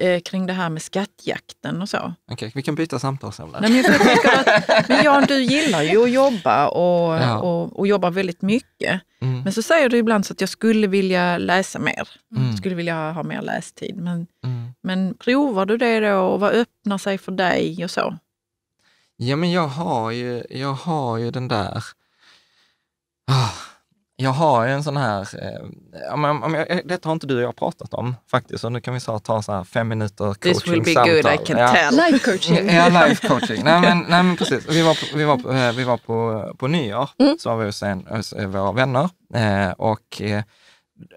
eh, kring det här med skattjakten och så. Okej, okay, vi kan byta samtalsämne. Nej, men, att, men Jan, du gillar ju att jobba och, ja. och, och jobbar väldigt mycket. Mm. Men så säger du ibland så att jag skulle vilja läsa mer. Mm. Skulle vilja ha mer lästid. Men, mm. men provar du det då och vad öppnar sig för dig och så? Ja, men jag har ju, jag har ju den där... Oh jag har ju en sån här, eh, men, men, eh, detta har inte du och jag pratat om faktiskt, så nu kan vi så ta så här fem minuter coaching This will be samtal. good, I can ja. tell. Life coaching. ja, life coaching. nej, men, nej, men precis. Vi var på, vi var på, eh, vi var på, på nyår, mm. så var vi hos, en, hos våra vänner eh, och eh,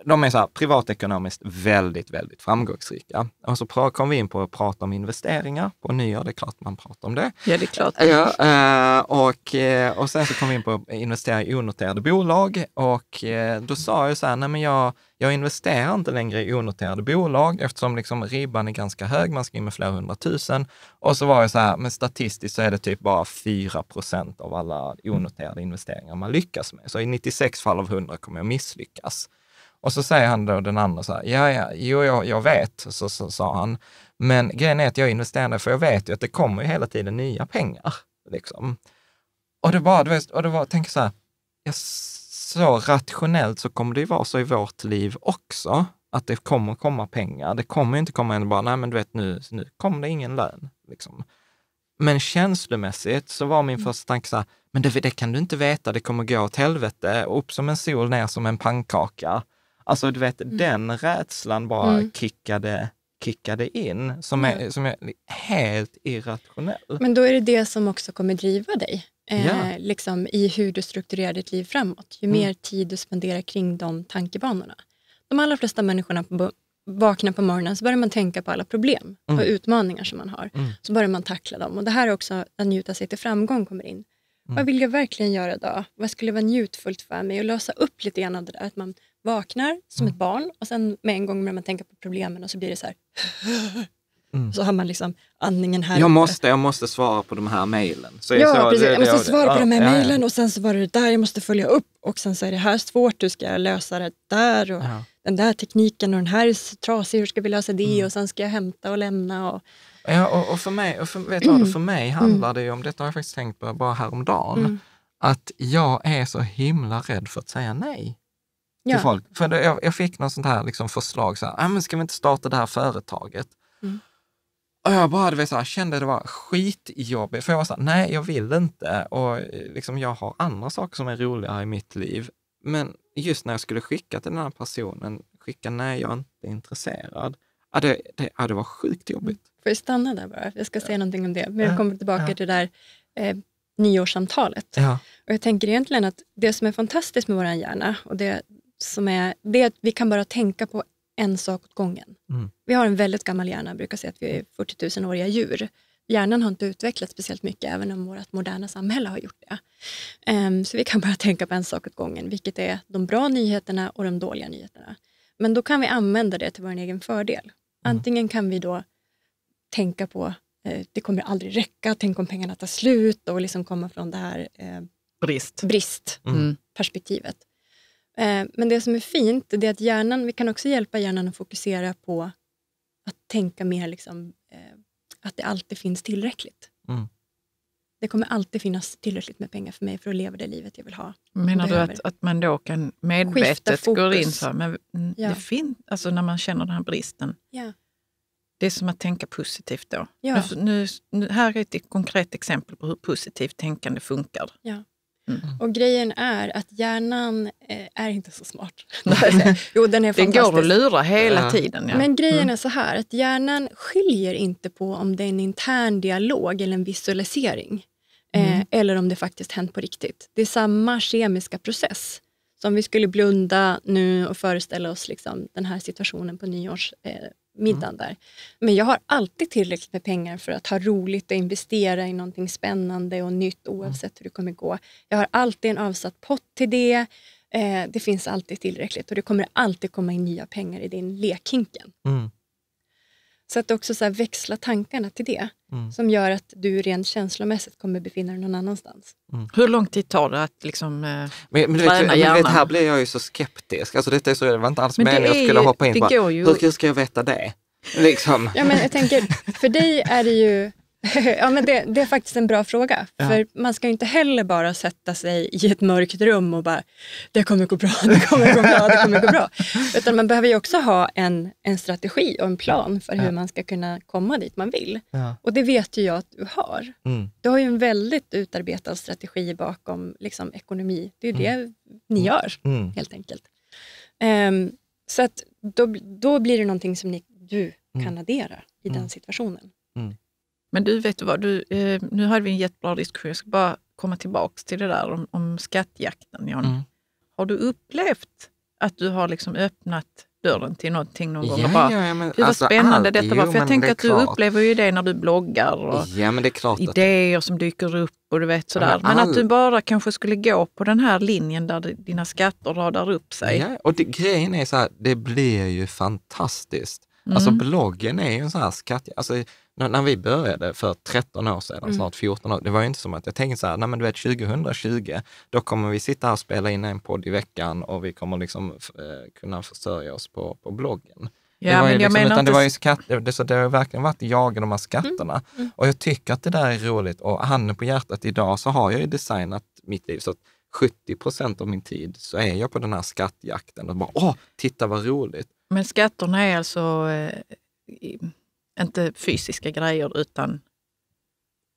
de är så här, privatekonomiskt väldigt, väldigt framgångsrika. Och så kom vi in på att prata om investeringar på nyår, det är klart man pratar om det. Ja, det är klart. Eh, ja, eh, och, eh, och sen så kom vi in på att investera i onoterade bolag och då sa jag så här, nej men jag, jag investerar inte längre i onoterade bolag eftersom liksom ribban är ganska hög, man ska in med flera hundratusen. Och så var jag så här, men statistiskt så är det typ bara 4 procent av alla onoterade investeringar man lyckas med. Så i 96 fall av 100 kommer jag misslyckas. Och så säger han då den andra så här, ja, ja, jo, jag, jag vet, så, så sa han. Men grejen är att jag investerar för jag vet ju att det kommer ju hela tiden nya pengar. Liksom. Och det var, vet, och det var, tänk så här, ja, så rationellt så kommer det ju vara så i vårt liv också, att det kommer komma pengar. Det kommer inte komma en bara, nej men du vet nu, nu kom det ingen lön. Liksom. Men känslomässigt så var min mm. första tanke så här, men det, det, kan du inte veta, det kommer gå åt helvete, upp som en sol, ner som en pannkaka. Alltså du vet, mm. den rädslan bara mm. kickade, kickade in, som, mm. är, som är helt irrationell. Men då är det det som också kommer driva dig. Eh, ja. liksom, i hur du strukturerar ditt liv framåt. Ju mm. mer tid du spenderar kring de tankebanorna. De allra flesta människorna på vaknar på morgonen så börjar man tänka på alla problem och mm. utmaningar som man har. Mm. Så börjar man tackla dem. Och Det här är också att njuta sig till framgång kommer in. Mm. Vad vill jag verkligen göra idag? Vad skulle vara njutfullt för mig? Och lösa upp lite grann av det där att man vaknar som ett mm. barn och sen med en gång börjar man tänka på problemen och så blir det så här. Mm. Så har man liksom andningen här. Jag måste, jag måste svara på de här mejlen. Ja, så, precis. Det, jag måste svara på de här ja, mejlen och sen så var det det där jag måste följa upp och sen så är det här svårt, hur ska jag lösa det där och ja. den där tekniken och den här är trasig, hur ska vi lösa det mm. och sen ska jag hämta och lämna. Och... Ja, och, och för mig, och för, vet du mm. för mig mm. handlar det ju om, detta har jag faktiskt tänkt på bara häromdagen, mm. att jag är så himla rädd för att säga nej till ja. folk. För jag, jag, fick något sånt här liksom förslag, så här, ah, men ska vi inte starta det här företaget? Mm. Och jag bara så här, kände det var skitjobbigt, för jag var så här, nej jag vill inte och eh, liksom, jag har andra saker som är roligare i mitt liv. Men just när jag skulle skicka till den här personen, skicka nej jag är inte intresserad, ja, det, det, ja, det var sjukt jobbigt. Mm. Får jag stanna där bara? Jag ska säga ja. någonting om det, men jag kommer tillbaka till det där eh, nyårssamtalet. Ja. Och jag tänker egentligen att det som är fantastiskt med vår hjärna och det som är, det är att vi kan bara tänka på en sak åt gången. Mm. Vi har en väldigt gammal hjärna, jag brukar säga att vi är 40 000-åriga djur. Hjärnan har inte utvecklats speciellt mycket, även om vårt moderna samhälle har gjort det. Um, så vi kan bara tänka på en sak åt gången, vilket är de bra nyheterna och de dåliga nyheterna. Men då kan vi använda det till vår egen fördel. Mm. Antingen kan vi då tänka på eh, det kommer aldrig räcka, tänk om pengarna tar slut och liksom komma från det här eh, brist. bristperspektivet. Mm. mm. Eh, men det som är fint det är att hjärnan, vi kan också hjälpa hjärnan att fokusera på att tänka mer liksom, eh, att det alltid finns tillräckligt. Mm. Det kommer alltid finnas tillräckligt med pengar för mig för att leva det livet jag vill ha. Menar du att, att man då kan medvetet gå in så här, men ja. det fin, alltså när man känner den här bristen? Ja. Det är som att tänka positivt då. Ja. Nu, nu, här är ett konkret exempel på hur positivt tänkande funkar. Ja. Mm. Och grejen är att hjärnan eh, är inte så smart. jo, den är Den går att lura hela ja. tiden. Ja. Men grejen mm. är så här, att hjärnan skiljer inte på om det är en intern dialog eller en visualisering. Eh, mm. eller om det faktiskt hänt på riktigt. Det är samma kemiska process. Så om vi skulle blunda nu och föreställa oss liksom den här situationen på nyårsafton, eh, middagen mm. där. Men jag har alltid tillräckligt med pengar för att ha roligt och investera i någonting spännande och nytt mm. oavsett hur det kommer gå. Jag har alltid en avsatt pott till det. Eh, det finns alltid tillräckligt och det kommer alltid komma in nya pengar i din lekhinken. Mm. Så att också så växla tankarna till det, mm. som gör att du rent känslomässigt kommer befinna dig någon annanstans. Mm. Hur lång tid tar det att liksom eh, men, men du vet, men, vet, Här blir jag ju så skeptisk. Alltså detta är så, det var inte alls meningen att jag skulle ju, hoppa in. Bara, ju... Hur ska jag veta det? Liksom. Ja, men jag tänker, för dig är det ju ja, men det, det, är faktiskt en bra fråga. Ja. För Man ska inte heller bara sätta sig i ett mörkt rum och bara, det kommer gå bra, det kommer gå bra, det kommer gå bra. Utan man behöver ju också ha en, en strategi och en plan för hur man ska kunna komma dit man vill. Ja. Och det vet ju jag att du har. Mm. Du har ju en väldigt utarbetad strategi bakom liksom, ekonomi. Det är ju mm. det ni mm. gör, mm. helt enkelt. Um, så att då, då blir det någonting som ni, du kan mm. addera i den mm. situationen. Men du, vet vad? Du, eh, nu hade vi en jättebra diskussion. Jag ska bara komma tillbaka till det där om, om skattjakten, John. Mm. Har du upplevt att du har liksom öppnat dörren till någonting någon gång. Ja, bara, ja, men, Gud vad alltså, spännande detta var. För jag tänker att klart. du upplever ju det när du bloggar och ja, idéer att... som dyker upp och du vet sådär. Ja, men, all... men, att du bara kanske skulle gå på den här linjen där dina skatter radar upp sig. Ja, och det, grejen är så här, det blir ju fantastiskt. Alltså, mm. Alltså bloggen är ju en sån här skattjakt. Alltså, när, när vi började för 13 år sedan, mm. snart 14 år, det var ju inte som att jag tänkte så här, nej men du vet 2020, då kommer vi sitta här och spela in en podd i veckan och vi kommer liksom eh, kunna försörja oss på, på bloggen. det liksom, har verkligen varit jag i de här skatterna. Mm. Mm. Och jag tycker att det där är roligt och handen på hjärtat, idag så har jag ju designat mitt liv. Så 70 procent av min tid så är jag på den här skattjakten och bara åh, titta vad roligt. Men skatterna är alltså eh, inte fysiska grejer utan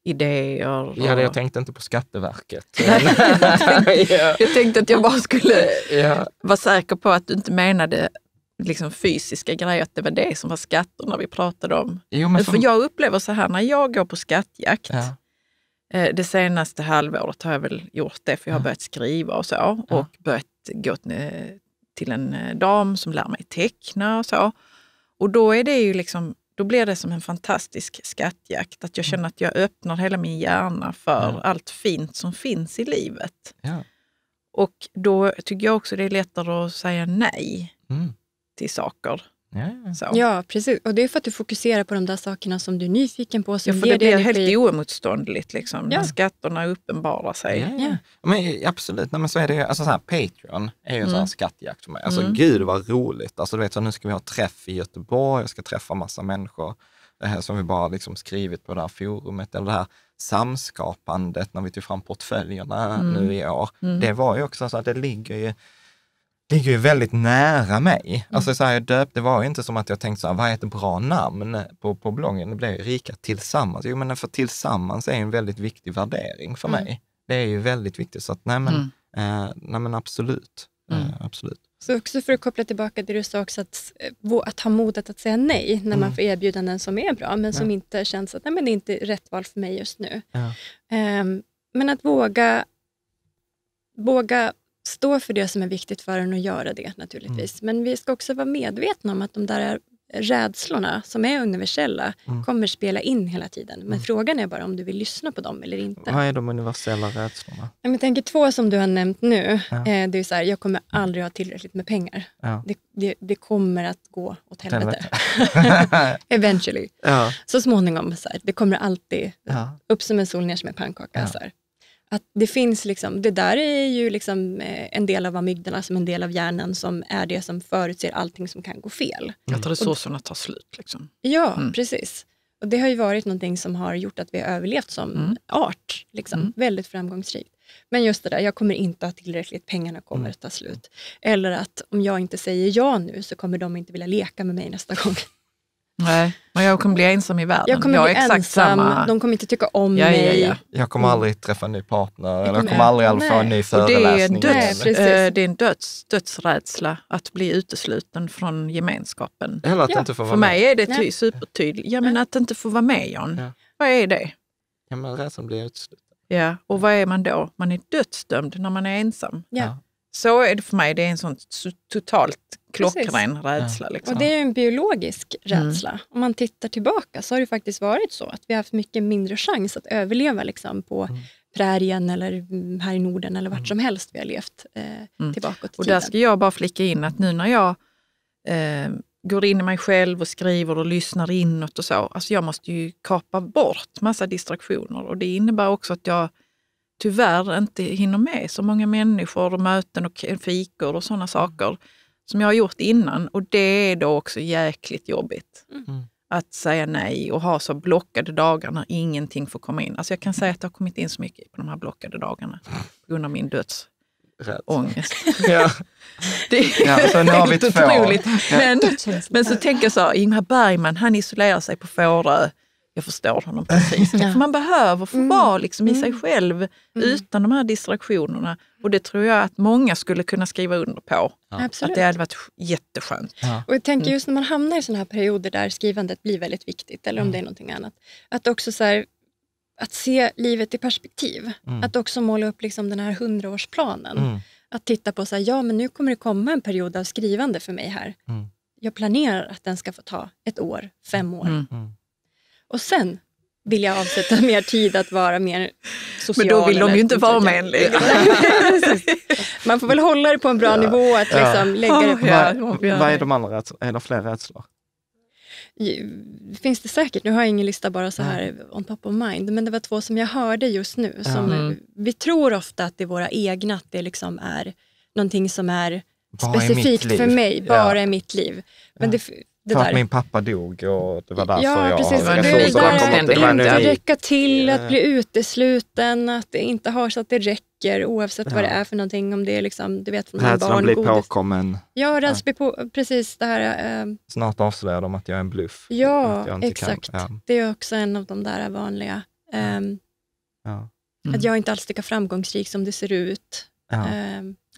idéer. Ja, jag tänkte inte på Skatteverket. jag, tänkte, att jag bara skulle ja. vara säker på att du inte menade liksom fysiska grejer, att det var det som var skatterna vi pratade om. Jo, men som... jag upplever så här, när jag går på skattjakt, ja. Eh, det senaste halvåret har jag väl gjort det, för jag har ja. börjat skriva och så och börjat gå till eh, en eh, dam som lär mig teckna och så. Och då är det ju liksom då blir det som en fantastisk skattjakt. Att jag mm. känner att jag öppnar hela min hjärna för ja. allt fint som finns i livet. Ja. Och då tycker jag också det är lättare att säga nej mm. till saker. Ja, ja. ja, precis. Och det är för att du fokuserar på de där sakerna som du är nyfiken på. Som ja, för det blir helt oemotståndligt liksom, ja. när skatterna uppenbarar sig. Ja, Men, eh, absolut, Nej, men så är det ju. Alltså, så här, Patreon är ju en mm. sån skattjakt för mig. Alltså mm. gud vad roligt. Alltså, du vet, så nu ska vi ha träff i Göteborg, jag ska träffa massa människor det eh, som vi bara liksom skrivit på det här forumet, eller det här samskapandet när vi tog fram portföljerna mm. nu i år. Mm. Det var ju också så att det ligger ju ligger ju väldigt nära mig. Mm. Alltså så här, jag döpte var ju inte som att jag tänkte så här, vad är ett bra namn på, på bloggen? Det blev ju Rika tillsammans. Jo, men för tillsammans är en väldigt viktig värdering för mm. mig. Det är ju väldigt viktigt, så att nej men, mm. eh, nej, men absolut. Eh, mm. absolut. Så också för att koppla tillbaka det du sa också, att, eh, att ha modet att säga nej när man mm. får erbjudanden som är bra, men som ja. inte känns att nej, men det är inte rätt val för mig just nu. Ja. Eh, men att våga, våga stå för det som är viktigt för en och göra det naturligtvis. Mm. Men vi ska också vara medvetna om att de där rädslorna som är universella mm. kommer spela in hela tiden. Men mm. frågan är bara om du vill lyssna på dem eller inte. Vad är de universella rädslorna? Jag tänker två som du har nämnt nu. Ja. Eh, det är så här, jag kommer aldrig ha tillräckligt med pengar. Ja. Det, det, det, kommer att gå åt helvete. helvete. Eventually. Ja. Så småningom. Så här, det kommer alltid upp som en sol, ner som en pannkaka. Så här. Att det finns liksom, det där är ju liksom eh, en del av amygdala, som en del av hjärnan som är det som förutser allting som kan gå fel. Mm. Att resurserna tar slut. Liksom. Ja, mm. precis. Och Det har ju varit någonting som har gjort att vi har överlevt som mm. art. Liksom. Mm. Väldigt framgångsrikt. Men just det där, jag kommer inte ha tillräckligt, pengarna kommer mm. att ta slut. Eller att om jag inte säger ja nu så kommer de inte vilja leka med mig nästa gång. Nej, men jag kommer bli ensam i världen. Jag kommer jag bli ensam, samma. de kommer inte tycka om ja, mig. Ja, ja. Jag kommer mm. aldrig träffa en ny partner, eller jag kommer aldrig nej. få en ny föreläsning. det är en, döds, nej, eh, det är en döds, dödsrädsla att bli utesluten från gemenskapen. Eller att inte få vara För mig med. är det ty- supertydligt. Ja, men att inte få vara med John, vad är det? Ja, men rädslan blir utesluten. Ja, och vad är man då? Man är dödsdömd när man är ensam. Ja. Så är det för mig, det är en sån totalt klockren Precis. rädsla. Liksom. Och det är ju en biologisk rädsla. Mm. Om man tittar tillbaka så har det faktiskt varit så att vi har haft mycket mindre chans att överleva liksom, på mm. prärien eller mm, här i Norden eller vart mm. som helst vi har levt eh, mm. tillbaka till Och där ska jag bara flicka in att nu när jag eh, går in i mig själv och skriver och lyssnar inåt och så, alltså jag måste ju kapa bort massa distraktioner och det innebär också att jag tyvärr inte hinner med så många människor och möten och fikor och sådana mm. saker som jag har gjort innan. Och det är då också jäkligt jobbigt. Mm. mm. Att säga nej och ha så blockade dagar när ingenting får komma in. Alltså jag kan säga att det har kommit in så mycket på de här blockade dagarna på grund av min dödsångest. ja. Det är ja, så nu har vi otroligt. Ja. Men, men så tänker jag så här, Ingmar Bergman han isolerar sig på Fårö jag förstår honom precis. ja. man behöver få mm. vara liksom i sig mm. själv mm. utan de här distraktionerna. Och det tror jag att många skulle kunna skriva under på. Ja. Att det hade varit jätteskönt. Ja. Och jag tänker just när man hamnar i sådana här perioder där skrivandet blir väldigt viktigt, eller om mm. det är någonting annat, att också så här, att se livet i perspektiv. Mm. Att också måla upp liksom den här hundraårsplanen. Mm. Att titta på så här, ja men nu kommer det komma en period av skrivande för mig här. Jag planerar att den ska få ta ett år, fem år. Och sen vill jag avsätta mer tid att vara mer social. Men då vill de ju inte vara vänlig. Man får väl hålla det på en bra ja. nivå. Att liksom lägga det på ja. Vad är de andra rädslorna? Är det fler rädslor? finns det säkert, nu har jag ingen lista bara så här mm. on top of mind, men det var två som jag hörde just nu. Som mm. Vi tror ofta att det är våra egna, att det liksom är någonting som är bara specifikt för mig, bara ja. i mitt liv. Men ja. det det för där. att min pappa dog och det var därför ja, jag... Precis. Jag det, så, så där, det, det, det, räcka till, att bli utesluten, att det inte ha så att det räcker oavsett ja. vad det är för någonting. Om det är liksom, du vet, från barn, Rädslan blir godis. påkommen. Ja, rädslan blir på, precis det här. Eh. Snart avslöjar de att jag är en bluff. Ja, exakt. Kan, ja. Det är också en av de där vanliga. Eh, ja. Mm. Att jag inte alls är lika framgångsrik som det ser ut. Eh,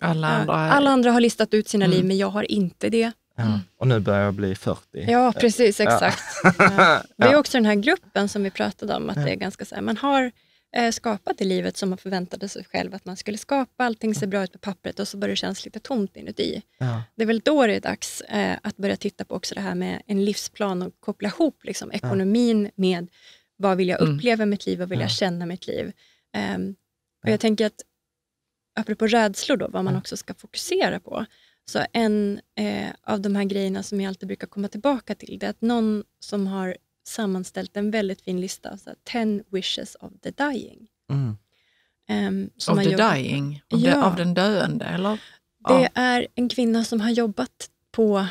alla, andra alla andra har listat ut sina mm. liv, men jag har inte det. Ja. Mm. Och nu börjar jag bli 40. Ja, precis. Exakt. Ja. Det är också den här gruppen som vi pratade om, att det är ganska så här, man har eh, skapat det livet som man förväntade sig själv att man skulle skapa. Allting ser bra ut på pappret och så börjar det kännas lite tomt inuti. Ja. Det är väl då det är dags eh, att börja titta på också det här med en livsplan och koppla ihop liksom, ekonomin med vad vill jag mm. uppleva mm. mitt liv, vad vill ja. jag känna mitt liv? Um, och Jag tänker att, apropå rädslor, då, vad man också ska fokusera på, så en eh, av de här grejerna som jag alltid brukar komma tillbaka till, det är att någon som har sammanställt en väldigt fin lista, så här, 10 wishes of the dying. Mm. Um, of the jobbat, dying? Av, ja, de, av den döende? Eller? Det ja. är en kvinna som har jobbat på,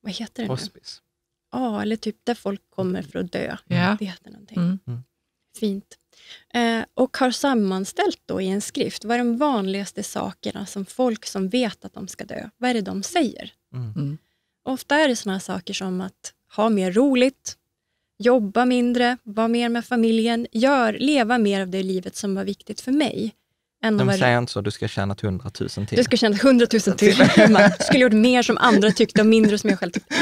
vad heter det Hospice. nu? Ja, ah, eller typ där folk kommer för att dö. Yeah. Det heter någonting. Mm. mm. Fint. Eh, och har sammanställt då i en skrift, vad är de vanligaste sakerna som folk som vet att de ska dö, vad är det de säger? Mm. mm. Ofta är det sådana saker som att ha mer roligt, jobba mindre, vara mer med familjen, gör, leva mer av det livet som var viktigt för mig. Än De säger inte så, du ska tjäna 100 000 till. Du ska tjäna 100 000 till. du skulle gjort mer som andra tyckte och mindre som jag själv tyckte.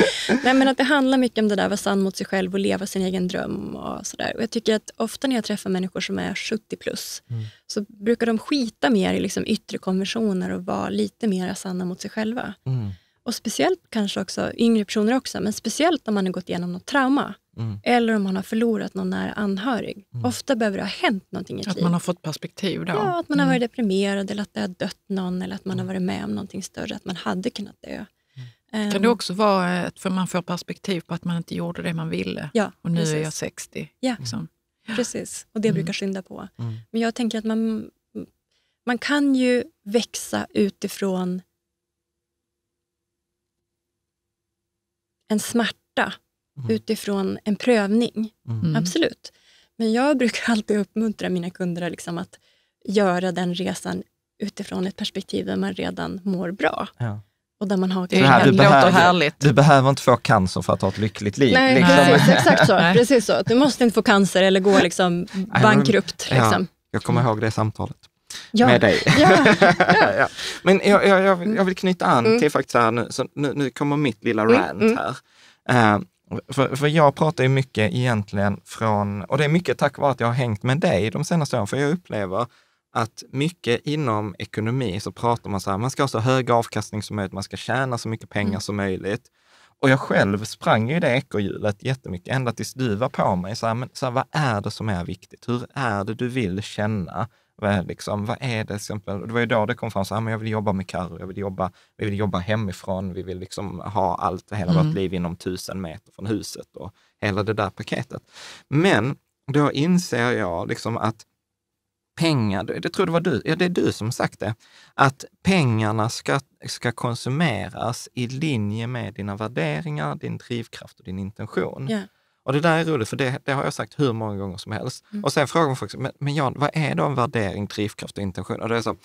Nej, men att det handlar mycket om det där, vara sann mot sig själv och leva sin egen dröm. och, sådär. och Jag tycker att ofta när jag träffar människor som är 70 plus, mm. så brukar de skita mer i liksom yttre konventioner och vara lite mer sanna mot sig själva. Mm. Och speciellt kanske också yngre personer också, men speciellt om man har gått igenom något trauma. Mm. Eller om man har förlorat någon nära anhörig. Mm. Ofta behöver det ha hänt någonting i ett Att man har fått perspektiv då? Ja, att man har varit mm. deprimerad eller att det har dött någon eller att man har mm. varit med om någonting större, att man hade kunnat dö. Kan ehm. det också vara att man får perspektiv på att man inte gjorde det man ville ja, och nu precis. är jag 60? Ja, liksom. ja. precis. Och det mm. brukar skynda på. Mm. Men jag tänker att man, man kan ju växa utifrån en smärta Mm. utifrån en prövning. Mm. mm. Absolut. Men jag brukar alltid uppmuntra mina kunder liksom att göra den resan utifrån ett perspektiv där man redan mår bra. Ja. Och där man har det här, du, behöver, härligt. du behöver inte få cancer för att ha ett lyckligt liv. Nej, liksom. precis, exakt så. precis så. Du måste inte få cancer eller gå liksom bankrupt. Liksom. Ja, jag kommer ihåg det samtalet ja. med dig. Ja. ja. Men jag, jag, jag, vill knyta an mm. till faktiskt här nu, så nu, nu kommer mitt lilla mm, rant mm. här. Uh, för, för, jag pratar ju mycket egentligen från, och det är mycket tack vare att jag har hängt med dig de senaste åren, för jag upplever att mycket inom ekonomi så pratar man så här, man ska ha så hög avkastning som möjligt, man ska tjäna så mycket pengar mm. som möjligt. Och jag själv sprang ju det ekorrhjulet jättemycket, ända tills du var på mig. Så här, men, så här, vad är det som är viktigt? Hur är det du vill känna? Vad, liksom, vad är det exempel? Det var ju då det kom fram, så här, ah, men jag vill jobba med Carro, jag vill jobba, vi vill jobba hemifrån, vi vill liksom ha allt, hela mm. vårt liv inom tusen meter från huset och hela det där paketet. Men då inser jag liksom att pengar, det tror det var du, ja, det är du som sagt det, att pengarna ska, ska konsumeras i linje med dina värderingar, din drivkraft och din intention. Yeah. Och det där är roligt, för det, det har jag sagt hur många gånger som helst. Mm. Och sen frågar man folk, men, men Jan, vad är då en värdering, drivkraft och intention? Och det är så,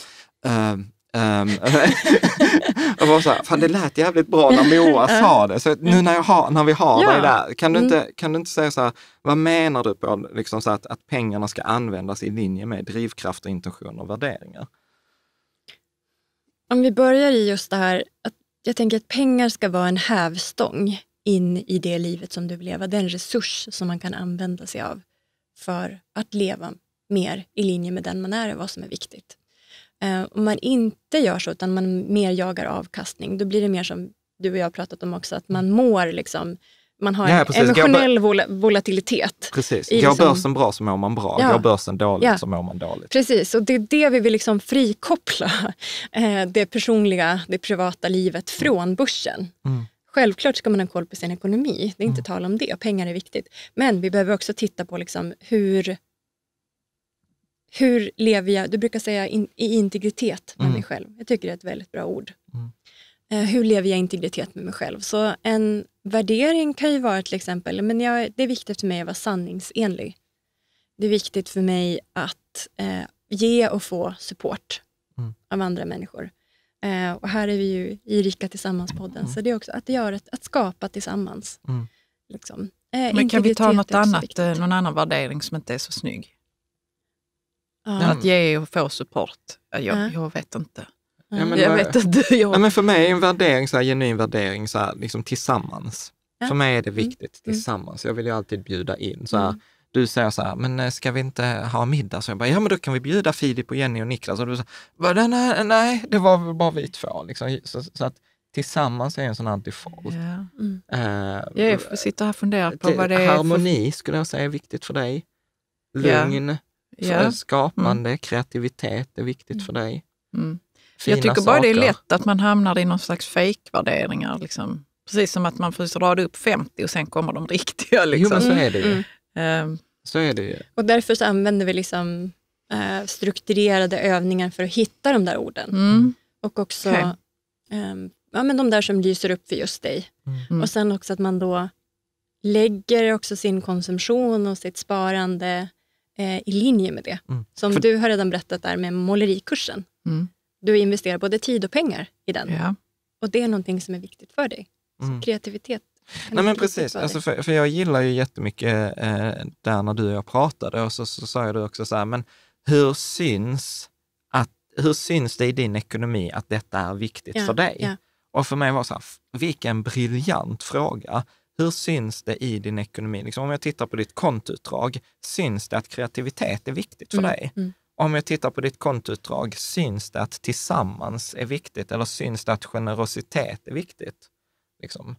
um, Um, och var så här, fan det lät jävligt bra när Moa sa det, så nu när, jag har, när vi har ja. dig där, kan du, mm. inte, kan du inte säga så här, vad menar du på liksom så att, att pengarna ska användas i linje med drivkraft, intention och värderingar? Om vi börjar i just det här, att jag tänker att pengar ska vara en hävstång in i det livet som du vill leva. Det är en resurs som man kan använda sig av för att leva mer i linje med den man är och vad som är viktigt. Eh, om man inte gör så, utan man mer jagar avkastning, då blir det mer som du och jag har pratat om också, att man mm. mår liksom man har ja, en emotionell vol volatilitet. Precis. Går liksom... börsen bra så mår man bra, ja. går börsen dåligt ja. så mår man dåligt. Precis, och det är det vi vill liksom frikoppla, eh, det personliga, det privata livet mm. från börsen. Mm. Självklart ska man ha koll på sin ekonomi, det är inte mm. tal om det. Pengar är viktigt. Men vi behöver också titta på liksom hur, hur lever jag, du brukar säga in, i integritet med mm. mig själv. Jag tycker det är ett väldigt bra ord. Mm. Eh, hur lever jag i integritet med mig själv? Så en värdering kan ju vara till exempel, men jag, det är viktigt för mig att vara sanningsenlig. Det är viktigt för mig att eh, ge och få support mm. av andra människor. Eh, och här är vi ju i Rika Tillsammans-podden, mm. så det är också att, göra, att skapa tillsammans. Mm. Liksom. Eh, Men kan vi ta något annat, eh, någon annan värdering som inte är så snygg? Mm. Att ge och få support. Jag, mm. jag vet inte. Ja, men, jag vet inte. Jag... Ja, men för mig är en värdering, så här, genuin värdering, så här, liksom tillsammans. Ja. För mig är det mm. viktigt mm. tillsammans. Jag vill ju alltid bjuda in. Så här, mm du säger så här, men eh, ska vi inte ha middag? Så jag bara, ja men då kan vi bjuda Filip och Jenny och Niklas. Och du säger, nej, nej, det var väl bara vi två. Liksom. Så, så, att tillsammans är en sån antifold. Yeah. Mm. Uh, jag sitter här och funderar på vad det är. Harmoni för... skulle jag säga är viktigt för dig. Lugn, yeah. Yeah. Mm. skapande, mm. kreativitet är viktigt mm. för dig. Mm. Mm. Fina jag tycker bara saker. det är lätt att man hamnar i någon slags fejkvärderingar. Liksom. Precis som att man försöker rada upp 50 och sen kommer de riktiga. Liksom. Jo, men liksom. så är det ju. Ehm, så är det ju. Och därför så använder vi liksom, eh, strukturerade övningar för att hitta de där orden. Mm. Och också okay. eh, ja, men de där som lyser upp för just dig. Mm. Och sen också att man då lägger också sin konsumtion och sitt sparande eh, i linje med det. Mm. Som för... du har redan berättat där med målerikursen. Mm. Du investerar både tid och pengar i den. Ja. Och det är någonting som är viktigt för dig. Så mm. kreativitet Nej men precis, alltså för, för, jag gillar ju jättemycket eh, där när du och jag pratade och så, så sa jag du också så här, men hur syns, att, hur syns det i din ekonomi att detta är viktigt ja, för dig? Ja. Och för mig var det så här, vilken briljant fråga. Hur syns det i din ekonomi? Liksom om jag tittar på ditt kontoutdrag, syns det att kreativitet är viktigt för mm, dig? Mm. Om jag tittar på ditt kontoutdrag, syns det att tillsammans är viktigt eller syns det att generositet är viktigt? Liksom.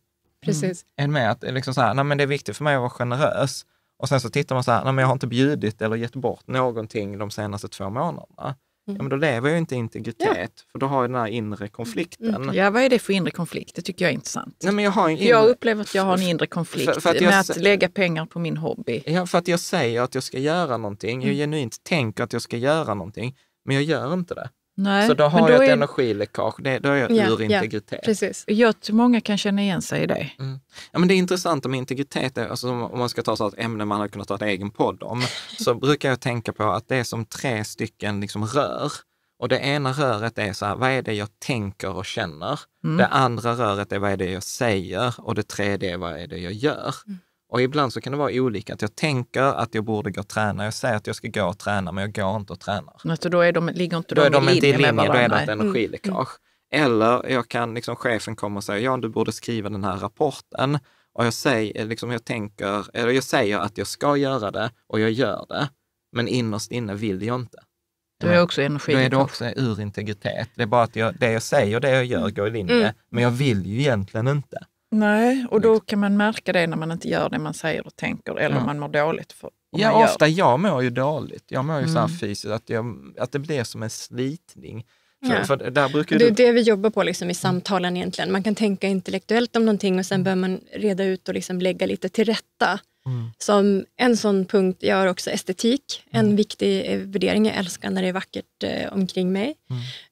Mm. Precis. Än med att liksom så här, nej men det är viktigt för mig att vara generös. Och sen så tittar man så här, nej men jag har inte bjudit eller gett bort någonting de senaste två månaderna. Mm. Ja, men då lever jag inte i integritet, ja. för då har jag den här inre konflikten. Mm. Ja, vad är det för inre konflikt? Det tycker jag är intressant. Nej, men jag, har inre... jag upplever att jag har en inre konflikt för, för att med att lägga pengar på min hobby. Ja, för att jag säger att jag ska göra någonting, jag mm. genuint tänker att jag ska göra någonting, men jag gör inte det. Nej, så då har då jag ett är... energiläckage, det, då är jag yeah, ur integritet. Yeah, precis. Jag tror många kan känna igen sig i det. Mm. Ja, men det är intressanta med integritet, är, alltså, om man ska ta så ett ämne man hade kunnat ta en egen podd om, så brukar jag tänka på att det är som tre stycken liksom, rör. Och det ena röret är så här, vad är det jag tänker och känner? Mm. Det andra röret är vad är det jag säger? Och det tredje är vad är det jag gör? Mm. Och ibland så kan det vara olika, att jag tänker att jag borde gå och träna. Jag säger att jag ska gå och träna, men jag går inte och tränar. Alltså då är de, ligger inte då de, är de i linje, linje med varandra? Då är det ett energiläckage. Mm. Eller jag kan, liksom, chefen kommer och säger, ja du borde skriva den här rapporten. Och jag säger, eh, liksom, jag, tänker, eller jag säger att jag ska göra det och jag gör det. Men innerst inne vill jag inte. Då är också energi. Då är det också ur integritet. Det är bara att jag, det jag säger och det jag gör mm. går i linje, mm. men jag vill ju egentligen inte. Nej, och då liksom. kan man märka det när man inte gör det man säger och tänker eller ja. man mår dåligt. För, ja, ofta gör. jag mår ju dåligt. Jag mår ju mm. så här mm. fysiskt, att, jag, att det blir som en slitning. För, ja. för det är du... det vi jobbar på liksom i samtalen egentligen. Man kan tänka intellektuellt om någonting och sen mm. behöver man reda ut och liksom lägga lite till rätta. Mm. Som en sån punkt, gör också estetik, en mm. viktig eh, värdering. Jag älskar när det är vackert eh, omkring mig.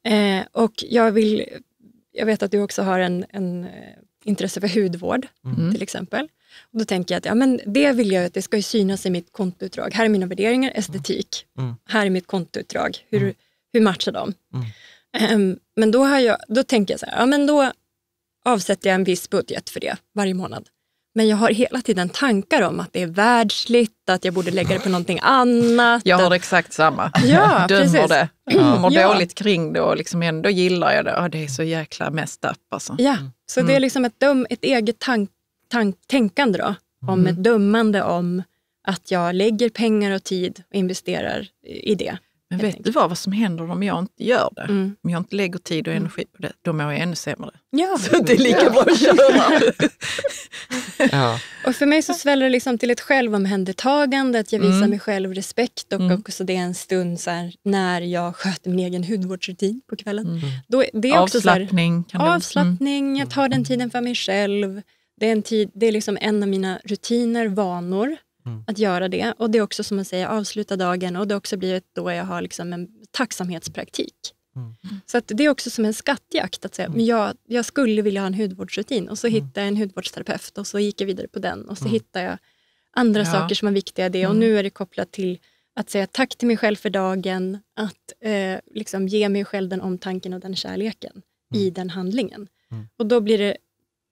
Mm. Eh, och jag vill, jag vet att du också har en, en eh, intresse för hudvård mm. mm. till exempel. Och då tänker jag att ja, men det vill jag att det ska ju synas i mitt kontoutdrag. Här är mina värderingar, mm. estetik. Mm. Här är mitt kontoutdrag. Hur, mm. hur matchar de? Um, men då, har jag, då tänker jag så här, ja, men då avsätter jag en viss budget för det varje månad. Men jag har hela tiden tankar om att det är världsligt, att jag borde lägga det på någonting annat. Jag har exakt samma. Ja, Dömer det. Jag mår ja. dåligt kring det och liksom ändå gillar jag det. Oh, det är så jäkla messed up alltså. Ja, så mm. det är mm. liksom ett, döm, ett eget tank, tank, tänkande då, om mm. ett dömande om att jag lägger pengar och tid och investerar i det. Men vet du vad, vad som händer om jag inte gör det? Mm. Om jag inte lägger tid och energi på det, då mår jag ännu sämre. Ja. Så det är lika bra att köra. ja. Och för mig så sväller det liksom till ett självomhändertagande, att jag visar mm. mig själv respekt och mm. också det är en stund här, när jag sköter min egen hudvårdsrutin på kvällen. Mm. Då, det är avslappning. Också här, avslappning, mm. jag tar den tiden för mig själv. Det är, en tid, det är liksom en av mina rutiner, vanor Mm. Att göra det. Och det är också som man säger, avsluta dagen och det har också blivit då jag har liksom en tacksamhetspraktik. Mm. Så att det är också som en skattjakt. Att säga, mm. men jag, jag skulle vilja ha en hudvårdsrutin och så mm. hittade jag en hudvårdsterapeut och så gick jag vidare på den och så mm. hittade jag andra ja. saker som var viktiga i det och mm. nu är det kopplat till att säga tack till mig själv för dagen, att eh, liksom ge mig själv den omtanken och den kärleken mm. i den handlingen. Och då blir det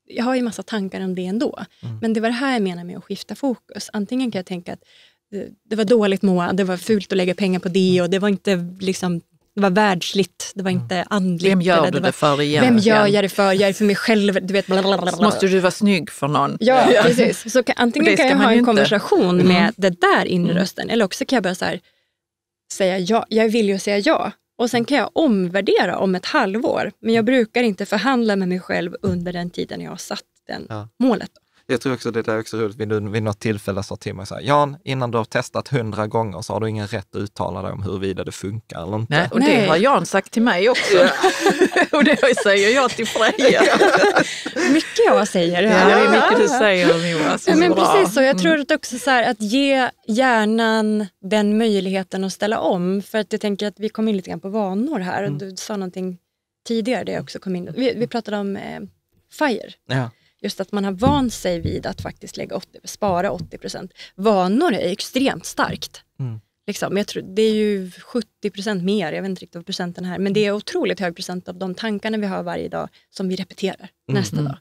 jag har ju massa tankar om det ändå. Mm. Men det var det här jag menar med att skifta fokus. Antingen kan jag tänka att eh, det, var dåligt Moa, det var fult att lägga pengar på det mm. och det var inte liksom det var världsligt, det var mm. inte andligt. Vem gör du det, var, det för igen? Vem gör jag det för? Jag är för mig själv. Du vet, Måste du vara snygg för någon? Ja, ja. precis. Så kan, antingen kan jag ha en inte. konversation mm. med mm. den där inre rösten eller också kan jag börja här, säga ja. Jag vill ju säga ja. Och sen mm. kan jag omvärdera om ett halvår, men jag brukar inte förhandla med mig själv under den tiden jag har satt den ja. målet. Då jag tror också det är också roligt, vid, vid något tillfälle sa Tim så här, Jan, innan du har testat hundra gånger så har du ingen rätt att uttala dig om huruvida det funkar eller inte. Nej, och Nej. det har Jan sagt till mig också. och det säger jag till Freja. mycket jag säger. Ja, det är mycket du säger om Jonas. Ja, men bra. precis så. Jag mm. tror att också så här, att ge hjärnan den möjligheten att ställa om. För att jag tänker att vi kom in lite grann på vanor här. Mm. Du sa någonting tidigare där jag också kom in. Vi, vi pratade om eh, FIRE. Ja just att man har vant sig vid att faktiskt lägga 80, spara 80 Vanor är extremt starkt. Mm. Liksom, jag tror, det är ju 70 mer, jag vet inte riktigt vad procenten är, men det är otroligt hög procent av de tankarna vi har varje dag som vi repeterar mm. nästa mm. dag.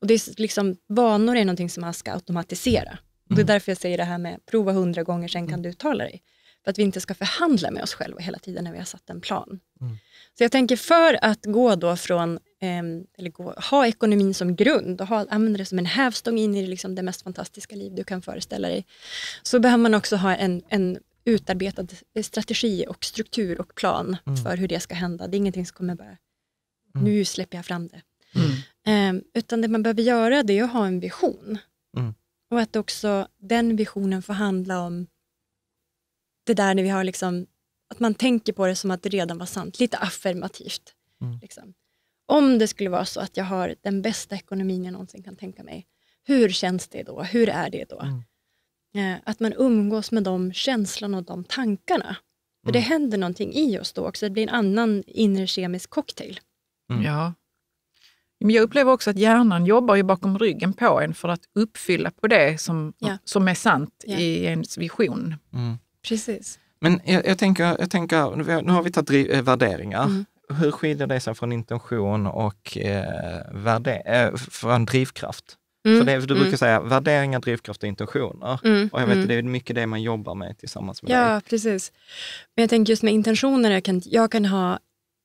Och det är liksom, vanor är någonting som man ska automatisera. Och det är mm. därför jag säger det här med prova hundra gånger, sen kan mm. du uttala dig. För att vi inte ska förhandla med oss själva hela tiden när vi har satt en plan. Mm. Så jag tänker för att gå då från, ehm, eller gå, ha ekonomin som grund och ha, använda det som en hävstång in i liksom det mest fantastiska liv du kan föreställa dig, så behöver man också ha en, en utarbetad strategi och struktur och plan mm. för hur det ska hända. Det är ingenting som kommer bara, mm. nu släpper jag fram det. Mm. Ehm, utan det man behöver göra det är att ha en vision. Mm. Och att också den visionen får handla om det där när vi har liksom, att man tänker på det som att det redan var sant, lite affirmativt. Mm. Liksom. Om det skulle vara så att jag har den bästa ekonomin jag någonsin kan tänka mig, hur känns det då? Hur är det då? Mm. Eh, att man umgås med de känslorna och de tankarna. För det mm. händer någonting i oss då också, det blir en annan inre kemisk cocktail. Mm. Ja. Men jag upplever också att hjärnan jobbar ju bakom ryggen på en för att uppfylla på det som, ja. som är sant ja. i ens vision. Mm. Precis. Men jag, jag, tänker, jag tänker, nu har vi tagit eh, värderingar. Mm. Hur skiljer det sig från intention och eh, värde, eh, från drivkraft? Mm. För det, du mm. brukar mm. säga värderingar, drivkraft och intentioner. Mm. Och jag vet, mm. Det är mycket det man jobbar med tillsammans med ja, dig. Ja, precis. Men jag tänker just med intentioner, jag kan, jag kan ha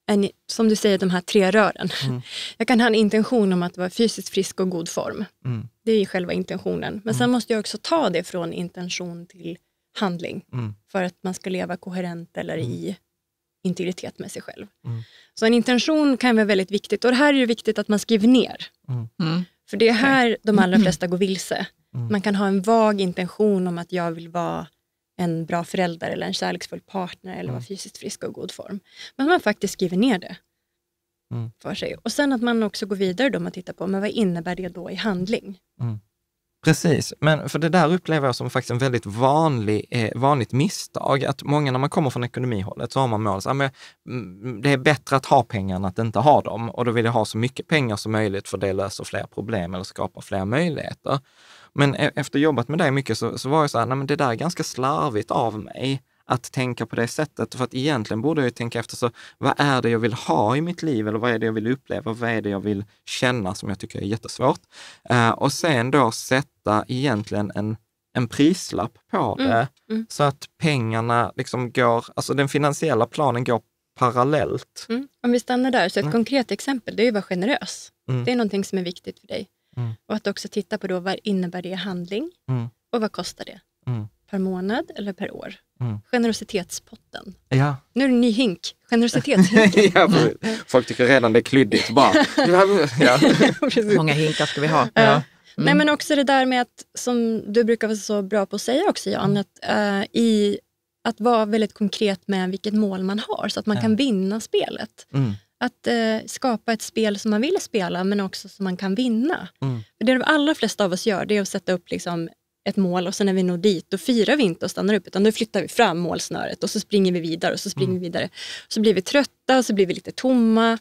en, som du säger, de här tre rören. Mm. Jag kan ha en intention om att vara fysiskt frisk och god form. Mm. Det är själva intentionen. Men sen mm. måste jag också ta det från intention till handling mm. för att man ska leva koherent eller mm. i integritet med sig själv. Mm. Så en intention kan vara väldigt viktigt och det här är ju viktigt att man skriver ner. Mm. Mm. För det är här de allra flesta går vilse. Mm. Man kan ha en vag intention om att jag vill vara en bra förälder eller en kärleksfull partner eller vara fysiskt frisk och i god form. Men man faktiskt skriver ner det för sig. Och sen att man också går vidare då man tittar på, men vad innebär det då i handling? Precis, men för det där upplever jag som faktiskt en väldigt vanlig, eh, vanligt misstag, att många när man kommer från ekonomihållet så har man mål, så, ah, men, mm, det är bättre att ha pengar än att inte ha dem och då vill jag ha så mycket pengar som möjligt för det löser fler problem eller skapar fler möjligheter. Men e-, efter jobbat med det mycket så, så var jag så här, nej men det där är ganska slarvigt av mig att tänka på det sättet. För att egentligen borde jag ju tänka efter, så vad är det jag vill ha i mitt liv eller vad är det jag vill uppleva? Vad är det jag vill känna som jag tycker är jättesvårt? Eh, och sen då sätta egentligen en, en prislapp på mm, det mm. Mm. så att pengarna liksom går, alltså den finansiella planen går parallellt. Mm. Om vi stannar där, så ett mm. konkret exempel, det är ju att vara generös. Mm. Det är någonting som är viktigt för dig. Och att också titta på då, vad innebär det i handling och vad kostar det? per månad eller per år. Mm. Generositetspotten. Ja. Nu är det en ny hink. Generositetshinken. ja, mm. folk tycker redan det är klyddigt. Bara. ja. Många hinkar ska vi ha. Ja. Mm. Nej, men också det där med att, som du brukar vara så bra på att säga också Jan, mm. att, uh, i, att vara väldigt konkret med vilket mål man har så att man ja. kan vinna spelet. Mm. Att uh, skapa ett spel som man vill spela men också som man kan vinna. Mm. För det de allra flesta av oss gör det är att sätta upp liksom, ett mål och sen när vi når dit, då firar vi inte och stannar upp, utan då flyttar vi fram målsnöret och så springer vi vidare och så springer mm. vi vidare. Så blir vi trötta och så blir vi lite tomma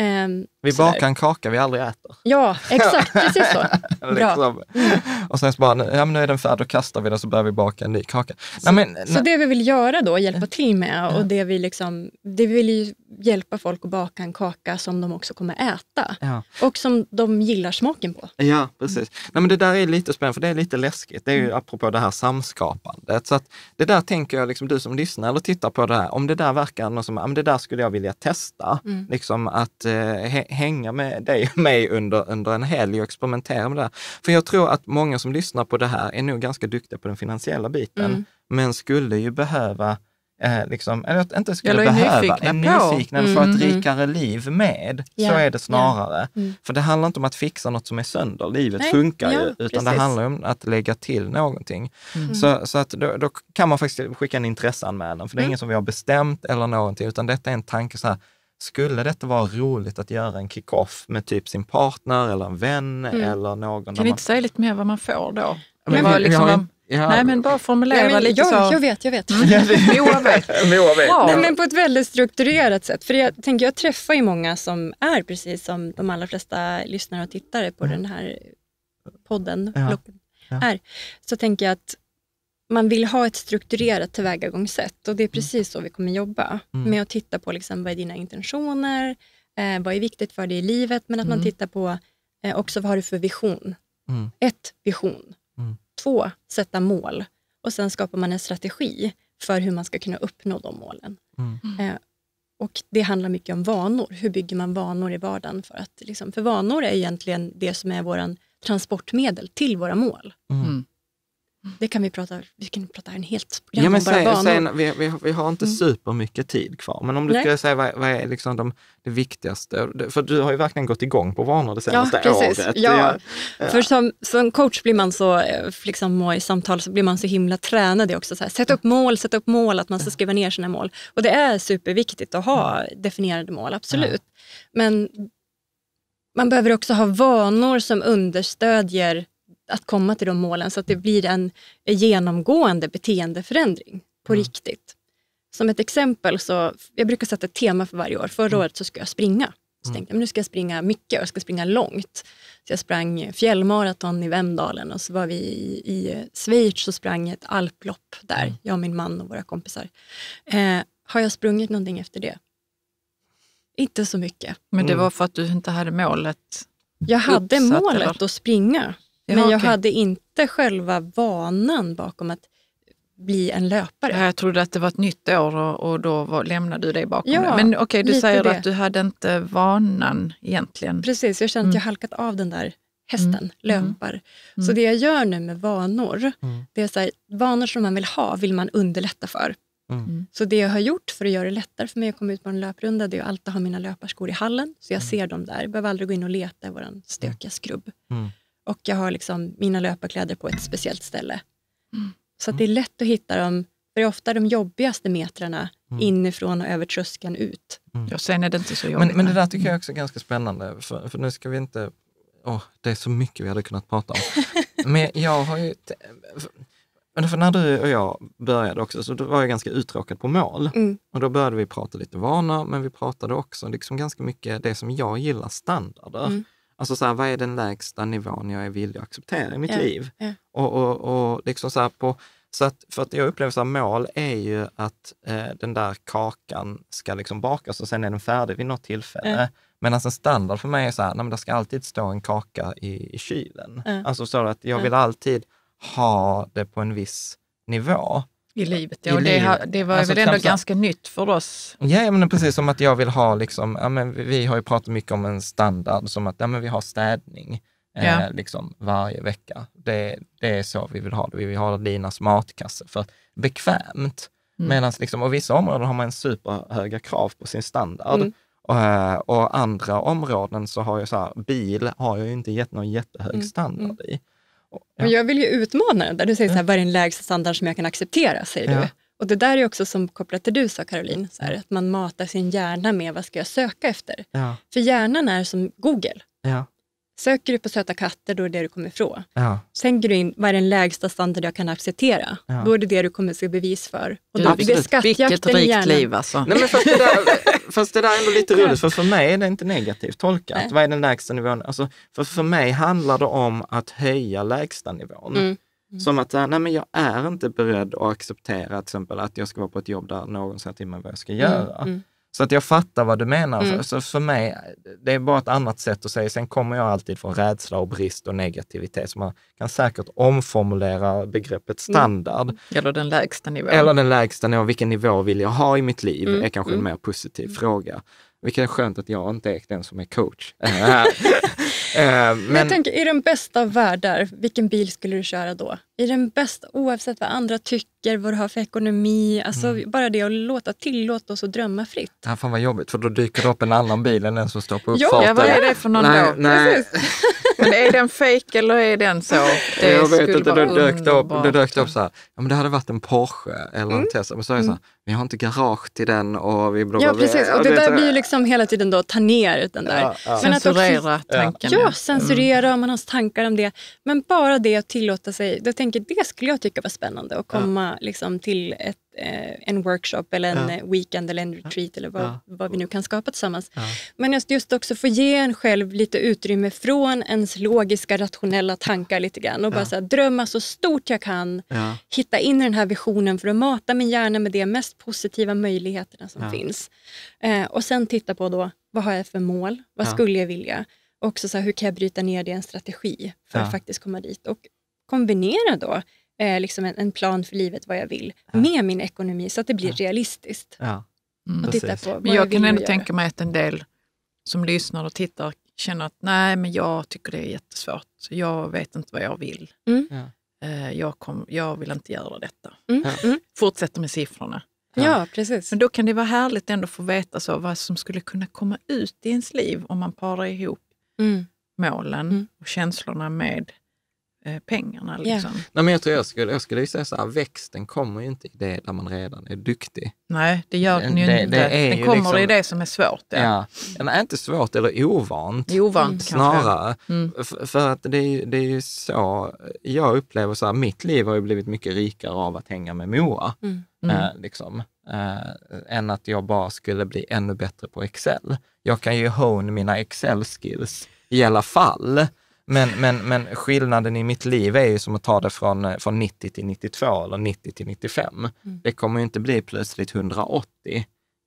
Um, vi bakar en kaka vi aldrig äter. Ja, exakt, precis så. liksom. Och sen så bara, ja, men nu är den färdig, då kastar vi den så börjar vi baka en ny kaka. Så, nej, men, så det vi vill göra då, hjälpa till med, och ja. det vi, liksom, det vi vill hjälpa folk att baka en kaka som de också kommer äta. Ja. Och som de gillar smaken på. Ja, precis. Mm. Nej, men det där är lite spännande, för det är lite läskigt. Det är ju mm. apropå det här samskapandet. Så att det där tänker jag, liksom, du som lyssnar eller tittar på det här, om det där verkar något som, ja, men det där skulle jag vilja testa. Mm. Liksom att Eh, hänga med dig och mig under, under en helg och experimentera med det här. För jag tror att många som lyssnar på det här är nog ganska duktiga på den finansiella biten, mm. men skulle ju behöva eh, Liksom, eller inte skulle eller behöva, en nyfikna mm, för ett mm, mm. rikare liv med. Yeah, så är det snarare. Yeah. Mm. För det handlar inte om att fixa något som är sönder, livet Nej, funkar ja, ju, utan precis. det handlar om att lägga till någonting. Mm. Så, så att då, då, kan man faktiskt skicka en intresseanmälan, för det är mm. inget som vi har bestämt eller någonting, utan detta är en tanke så här, skulle detta vara roligt att göra en kick-off med typ sin partner eller en vän mm. eller någon? Kan vi man... inte säga lite mer vad man får då? Men, men, liksom jag, jag, nej, men bara formulera nej, men, lite jag, så. Jag vet, jag vet. Mm. Moa vet. Moa Nej, men på ett väldigt strukturerat sätt. För jag, tänker, jag träffar ju många som är precis som de allra flesta lyssnare och tittare på mm. den här podden. Ja. Ja. Är. Så tänker jag att man vill ha ett strukturerat tillvägagångssätt och det är mm. precis så vi kommer jobba. Mm. Med att titta på liksom, vad är dina intentioner, eh, vad är viktigt för dig i livet, men att mm. man tittar på eh, också vad har du för vision. Mm. Ett, vision. Mm. Två, sätta mål. Och sen skapar man en strategi för hur man ska kunna uppnå de målen. Mm. Eh, och Det handlar mycket om vanor. Hur bygger man vanor i vardagen? För, att, liksom, för vanor är egentligen det som är våran transportmedel till våra mål. Mm. Det kan vi prata, vi kan prata en helt program ja, men säg, bara säg, vi, vi, vi, har inte mm. supermycket tid kvar, men om du skulle säga vad, vad är liksom de, det viktigaste? För du har ju verkligen gått igång på vanor det senaste ja, precis. året. Ja. ja. För som, som coach blir man så, eh, liksom, och i samtal så blir man så himla tränad i också. Så här, sätt upp mål, sätt upp mål, att man ska skriva ner sina mål. Och det är superviktigt att ha definierade mål, absolut. Men man behöver också ha vanor som understödjer att komma till de målen så att det mm. blir en genomgående beteendeförändring på mm. riktigt. Som ett exempel, så, jag brukar sätta ett tema för varje år. Förra mm. året så ska jag springa. Så mm. tänkte jag, men nu ska jag springa mycket och jag ska springa långt. Så jag sprang fjällmaraton i Vemdalen och så var vi i, i Schweiz och sprang ett alplopp där, jag och min man och våra kompisar. Eh, har jag sprungit någonting efter det? Inte så mycket. Men det var för att du inte hade målet? Jag hade uppsatt, målet eller? att springa Jaha, men jag okay. hade inte själva vanan bakom att bli en löpare. jag trodde att det var ett nytt år och, och då var, lämnade du dig bakom ja, det. Men okej, okay, du säger det. att du hade inte vanan egentligen. Precis, jag kände mm. att jag mm. halkat av den där mm. hästen, mm. löpar. Mm. Så det jag gör nu med vanor, mm. det är så här, vanor som man vill ha vill man underlätta för. Mm. Så det jag har gjort för att göra det lättare för mig att komma ut på en löprunda, det är att alltid ha mina löparskor i hallen, så jag ser dem där. Jag behöver aldrig gå in och leta i vår stökiga skrubb. Mm och jag har liksom mina löparkläder på ett speciellt ställe. Mm. Så det är lätt att hitta dem, för det är ofta de jobbigaste metrarna mm. inifrån och över tröskeln ut. Mm. Ja, sen är det inte så jobbigt. Men, men det där tycker jag också är ganska spännande, för, för nu ska vi inte... Oh, det är så mycket vi hade kunnat prata om. men jag har ju... För när du och jag började också, så var jag ganska uttråkad på mål. Mm. Och då började vi prata lite vanor, men vi pratade också liksom ganska mycket det som jag gillar, standarder. Mm. Alltså så här, vad är den lägsta nivån jag är villig att acceptera i mitt yeah. liv? Yeah. Och, och, och liksom så på, så att, för att jag upplever så mål är ju att eh, den där kakan ska liksom bakas och sen är den färdig vid något tillfälle. Yeah. Men alltså standard för mig är så här, nej, men det ska alltid stå en kaka i, i kylen. Alltså så att jag vill alltid ha det på en viss nivå i livet. Ja, och det, det, var alltså, väl ändå ganska nytt för oss. Ja, men precis som att jag vill ha, liksom, ja, men vi har ju pratat mycket om en standard, som att ja, men vi har städning eh, ja. liksom, varje vecka. Det, det är så vi vill ha det. Vi vill ha Linas matkasse för att bekvämt. Mm. Medans, liksom, vissa områden har man superhöga krav på sin standard. Mm. Och, eh, och, andra områden så har jag så här, bil har jag ju inte gett någon jättehög mm. standard mm. i. Men jag vill ju utmana den där. Du säger så här, vad är den lägsta standard som jag kan acceptera? säger du. Och det där är också som kopplat till du sa Caroline, så här, att man matar sin hjärna med vad ska jag söka efter? För hjärnan är som Google. Ja. Söker du på söta katter, då är det det du kommer ifrån. Ja. Sen går du in, vad är den lägsta standard jag kan acceptera? Ja. Då är det det du kommer se bevis för. Och då, det Vilket rikt gärna. liv alltså. Nej, men fast, det där, fast det där är ändå lite roligt, för för mig är det inte negativt tolkat. Nej. Vad är den lägsta nivån? Alltså, för, för mig handlar det om att höja lägsta nivån. Mm. Mm. Som att, nej men jag är inte beredd att acceptera till exempel att jag ska vara på ett jobb där någon säger till mig vad jag ska mm. göra. Mm. Så att jag fattar vad du menar. Mm. Så för mig, det är bara ett annat sätt att säga. Sen kommer jag alltid från rädsla och brist och negativitet. Så man kan säkert omformulera begreppet mm. standard. Mm. Eller den lägsta nivån. Eller den lägsta nivån. Vilken nivå vill jag ha i mitt liv? Mm. är kanske en mm. mer positiv mm. fråga. Vilket är skönt att jag inte är den som är coach. Eh, eh, men... men jag tänker, i den bästa av världar, vilken bil skulle du köra då? i den bästa, oavsett vad andra tycker, vad du har för ekonomi. Alltså mm. bara det att låta tillåta oss att drömma fritt. Ja, fan vad jobbigt, för då dyker det upp en annan bil än den som står på uppfarten. Ja, vad är det för någon nej, då? Nej. men är den fake eller är den så? Det jag vet inte, det dök det upp, det dök upp så här, ja men det hade varit en Porsche eller mm. en Tesla, men så är det mm. så här, mm. vi har inte garage till den och vi blir Ja, precis. Och det, där blir ju liksom hela tiden då, ta ner den där. Ja, ja. censurera tanken. Ja, censurera mm. om man har tankar om det. Men bara det att tillåta sig, det tänker tänker det skulle jag tycka var spännande, att komma ja. liksom, till ett, eh, en workshop eller en ja. Eh, weekend eller en retreat eller vad, ja. vad vi nu kan skapa tillsammans. Men just, just också få ge en själv lite utrymme från ens logiska, rationella tankar lite grann och bara så här, drömma så stort jag kan, hitta in i den här visionen för att mata min hjärna med de mest positiva möjligheterna som finns. Eh, och sen titta på då, vad har jag för mål? Vad skulle jag vilja? Också så här, hur kan jag bryta ner det i en strategi för att faktiskt komma dit? Och kombinera då eh, liksom en, en, plan för livet, vad jag vill, ja. med min ekonomi så att det blir ja. realistiskt. Ja. Mm. Och titta på men jag kan ändå tänka mig att en del som lyssnar och tittar känner att nej, men jag tycker det är jättesvårt. Jag vet inte vad jag vill. Mm. Eh, jag, kom, jag vill inte göra detta. Mm. mm. Fortsätter med siffrorna. Ja. ja. precis. Men då kan det vara härligt ändå att få veta så, vad som skulle kunna komma ut i ens liv om man parar ihop mm. målen mm. och känslorna med Eh, pengarna. Liksom. Ja. Nej, men jag tror jag skulle, jag skulle säga så här, växten kommer ju inte i det där man redan är duktig. Nej, det gör den ju det, inte. Det den ju kommer liksom, i det som är svårt. Ja. ja. Den inte svårt eller ovant, mm, ovant mm. snarare. Mm. För att det är, det är ju så jag upplever så här, mitt liv har ju blivit mycket rikare av att hänga med Moa. Mm. Äh, liksom. Äh, än att jag bara skulle bli ännu bättre på Excel. Jag kan ju hone mina Excel-skills i alla fall. Men, men, men skillnaden i mitt liv är ju som att ta det från, eh, från 90 till 92 eller 90 till 95. Mm. Det kommer ju inte bli plötsligt 180.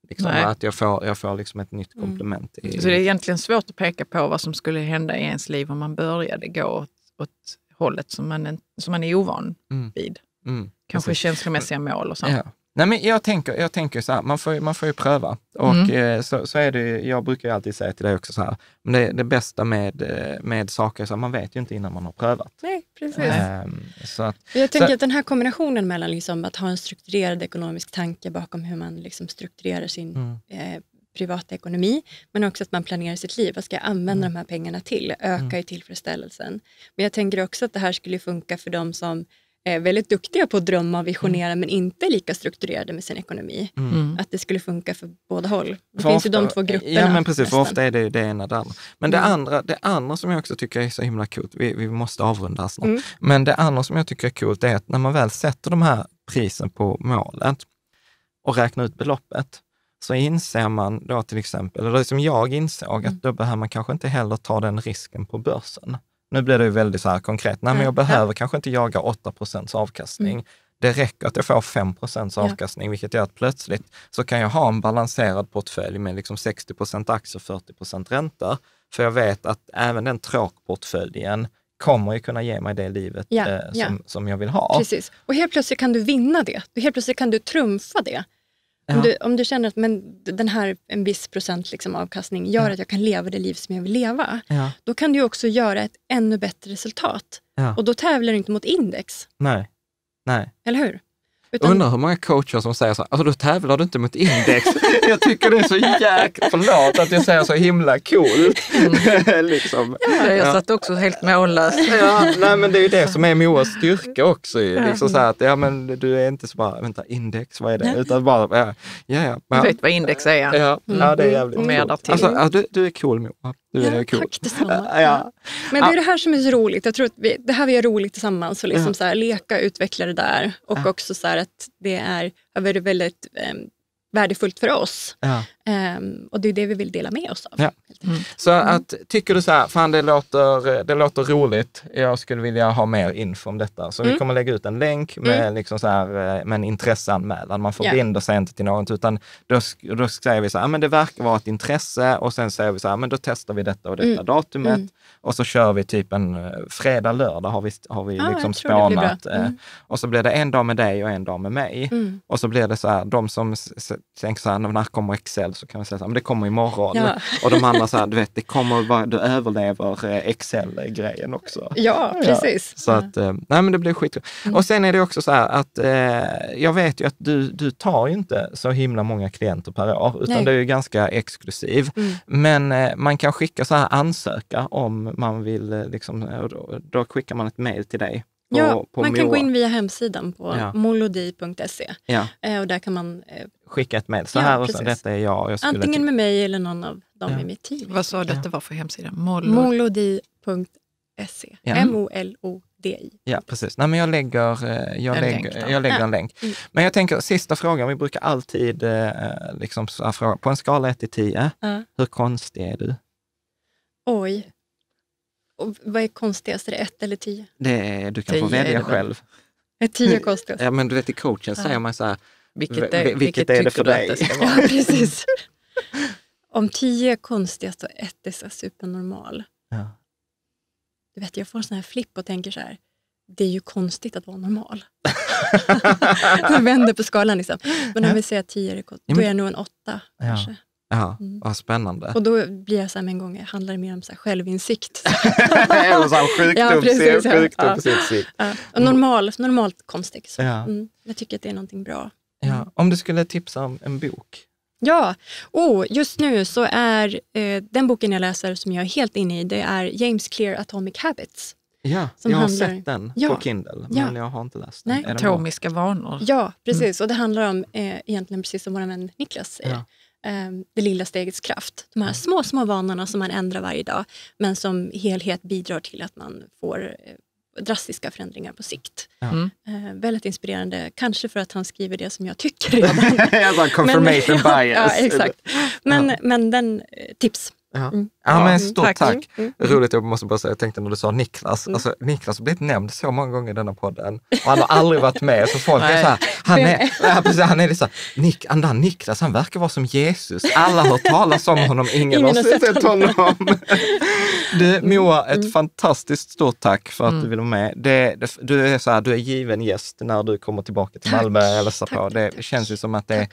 Liksom, att jag får, jag får liksom ett nytt mm. komplement. Mm. Så det är egentligen svårt att peka på vad som skulle hända i ens liv om man började gå åt, åt hållet som man, som man är ovan mm. vid. Mm. Kanske Precis. känslomässiga mål och sånt. Ja. Nej, men jag tänker, jag tänker så här, man får, man får ju pröva. Och mm. Eh, så, så, är det, jag brukar ju alltid säga till dig också så här, men det, det bästa med, eh, med saker, så här, man vet ju inte innan man har prövat. Nej, precis. Ähm, så att, jag tänker så, att den här kombinationen mellan liksom att ha en strukturerad ekonomisk tanke bakom hur man liksom strukturerar sin mm. eh, privata ekonomi, men också att man planerar sitt liv. Vad ska jag använda mm. de här pengarna till? Öka mm. ju tillfredsställelsen. Men jag tänker också att det här skulle funka för de som är eh, väldigt duktiga på att drömma och visionera mm. men inte lika strukturerade med sin ekonomi. Mm. mm. Att det skulle funka för båda håll. Det för finns ofta, ju de två grupperna. Ja, men precis. Nästan. För ofta är det det ena det andra. Men det, mm. andra, det andra som jag också tycker är så himla coolt, vi, vi måste avrunda snart, mm. men det andra som jag tycker är coolt är att när man väl sätter de här prisen på målet och räknar ut beloppet, så inser man då till exempel, eller som jag insåg, att då behöver man kanske inte heller ta den risken på börsen. Nu blir det ju väldigt så här konkret. Nej, men jag behöver kanske inte jaga 8 avkastning. Mm. Det räcker att jag får 5 avkastning, vilket gör att plötsligt så kan jag ha en balanserad portfölj med liksom 60 aktier och 40 ränta. För jag vet att även den tråkportföljen kommer ju kunna ge mig det livet ja, eh, som, som jag vill ha. Precis. Och helt plötsligt kan du vinna det. Helt plötsligt kan du trumfa det. Om, du, om, du, känner att men, den här, en viss procent liksom, avkastning gör ja. att jag kan leva det liv som jag vill leva, ja. då kan du också göra ett ännu bättre resultat. Och då tävlar du inte mot index. Nej. Nej. Eller hur? Utan... Undrar hur många coacher som säger så här, alltså då tävlar du inte mot index. jag tycker det är så jäkla, förlåt att jag säger så himla coolt. Mm. liksom. ja, jag satt också helt mållös. ja, nej men det är ju det som är Moas styrka också Liksom så här att, ja men du är inte så bara, vänta index, vad är det? Utan bara, ja, ja. ja. Du vet vad index är ja. Ja, mm. ja det är mm. jävligt mm. coolt. Alltså, ja, du, du är cool Moa. Det är ja, kul. Tack detsamma. Ja. Men det är det här som är så roligt. Jag tror att vi, det här vi gör roligt tillsammans och liksom ja. så här, leka och utveckla det där. Och ja. också så att det är väldigt, väldigt eh, värdefullt för oss. Um, och det är det vi vill dela med oss av. Ja. Mm. Så att, tycker du så här, fan det låter, det låter roligt, jag skulle vilja ha mer info om detta. Så mm. vi kommer lägga ut en länk med, mm. liksom så här, eh, med en intresseanmälan. Man förbinder yeah. sig inte till något, utan då, då säger vi så här, men det verkar vara ett intresse och sen säger vi så här, men då testar vi detta och detta mm. datumet. Mm. Och så kör vi typ en eh, fredag, lördag har vi, har vi ah, liksom spånat. Eh. Mm. Och så blir det en dag med dig och en dag med mig. Och så blir det så här, de som tänker så här, när kommer Excel? öl så kan vi säga så här, men det kommer imorgon. Ja. Och de andra så här, du vet, det kommer bara, du överlever eh, Excel-grejen också. Ja, precis. Ja. Så att, eh, nej men det blir skit. Mm. Och sen är det också så här att eh, jag vet ju att du, du tar ju inte så himla många klienter per år, utan nej. det är ju ganska exklusiv. Mm. Men eh, man kan skicka så här ansöka om man vill, eh, liksom, då, då skickar man ett mejl till dig på, ja, på man Mora. kan gå in via hemsidan på ja. molodi.se ja. Eh, och där kan man eh, skicka ett mejl. Så här och så, detta är jag. jag Antingen med mig eller någon av dem i mitt team. Vad sa du att det var för hemsida? Molodi.se. M-O-L-O-D-I. Ja, precis. Nej, men jag lägger, eh, jag en, lägger, länk, jag lägger en länk. Mm. Men jag tänker, sista frågan. Vi brukar alltid eh, liksom, fråga, på en skala 1 till 10, uh. hur konstig är du? Oj. Och vad är konstigast? Är det ett eller tio? Det är, du kan tio få välja själv. Är tio konstigast? Ja, men du vet i coachen ja. säger man så här, vilket är, vilket, vilket är det för dig? ja, precis. Om tio är konstigast och ett är så supernormal. Ja. Du vet, jag får en sån här flipp och tänker så här, det är ju konstigt att vara normal. jag vänder på skalan liksom. Men om vi säger tio, då är jag nog en åtta kanske. Ja, mm. vad spännande. Och då blir jag så här med en gång, handlar det mer om så här självinsikt. Eller så här sjukdoms, ja, precis, sjukdomsinsikt. Ja. Ja. Normal, normalt konstix. Ja. Mm. Jag tycker att det är någonting bra. Ja. Mm. Om du skulle tipsa om en bok? Ja, oh, just nu så är eh, den boken jag läser som jag är helt inne i, det är James Clear Atomic Habits. Ja, jag har handlar... sett den ja, på Kindle, men ja. jag har inte läst den. Nej. Atomiska vanor. Ja, precis. Mm. Och det handlar om eh, egentligen precis som vår vän Niklas säger. Ja. Ehm, det lilla stegets kraft. De här mm. små, små vanorna som man ändrar varje dag, men som helhet bidrar till att man får eh, drastiska förändringar på sikt. Mm. Eh, väldigt inspirerande, kanske för att han skriver det som jag tycker redan. jag bara confirmation men, bias. Ja, ja, exakt. Men, ja. men den eh, tips Ja. Mm. ja, men stort tack. tack. Mm. mm. Roligt, jag måste bara säga, jag tänkte när du sa Niklas, mm. alltså Niklas har blivit nämnd så många gånger i denna podden och han har aldrig varit med. Så folk är så här, han är, ja, precis, han är så här, Nick, den Niklas, han verkar vara som Jesus. Alla har hört talas om honom, ingen, ingen har sett, honom. du, mm. Moa, ett mm. fantastiskt stort tack för att du ville vara med. Det, det, du, är så här, du är given gäst när du kommer tillbaka till Malmö tack. eller så. Tack, det tack. känns ju som att det är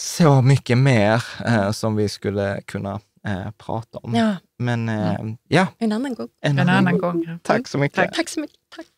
så mycket mer eh, som vi skulle kunna eh, prata om. Ja. Men eh, mm. ja. En annan gång. En, en annan, annan gång. gång. Tack så mycket. Tack, tack så mycket. Tack.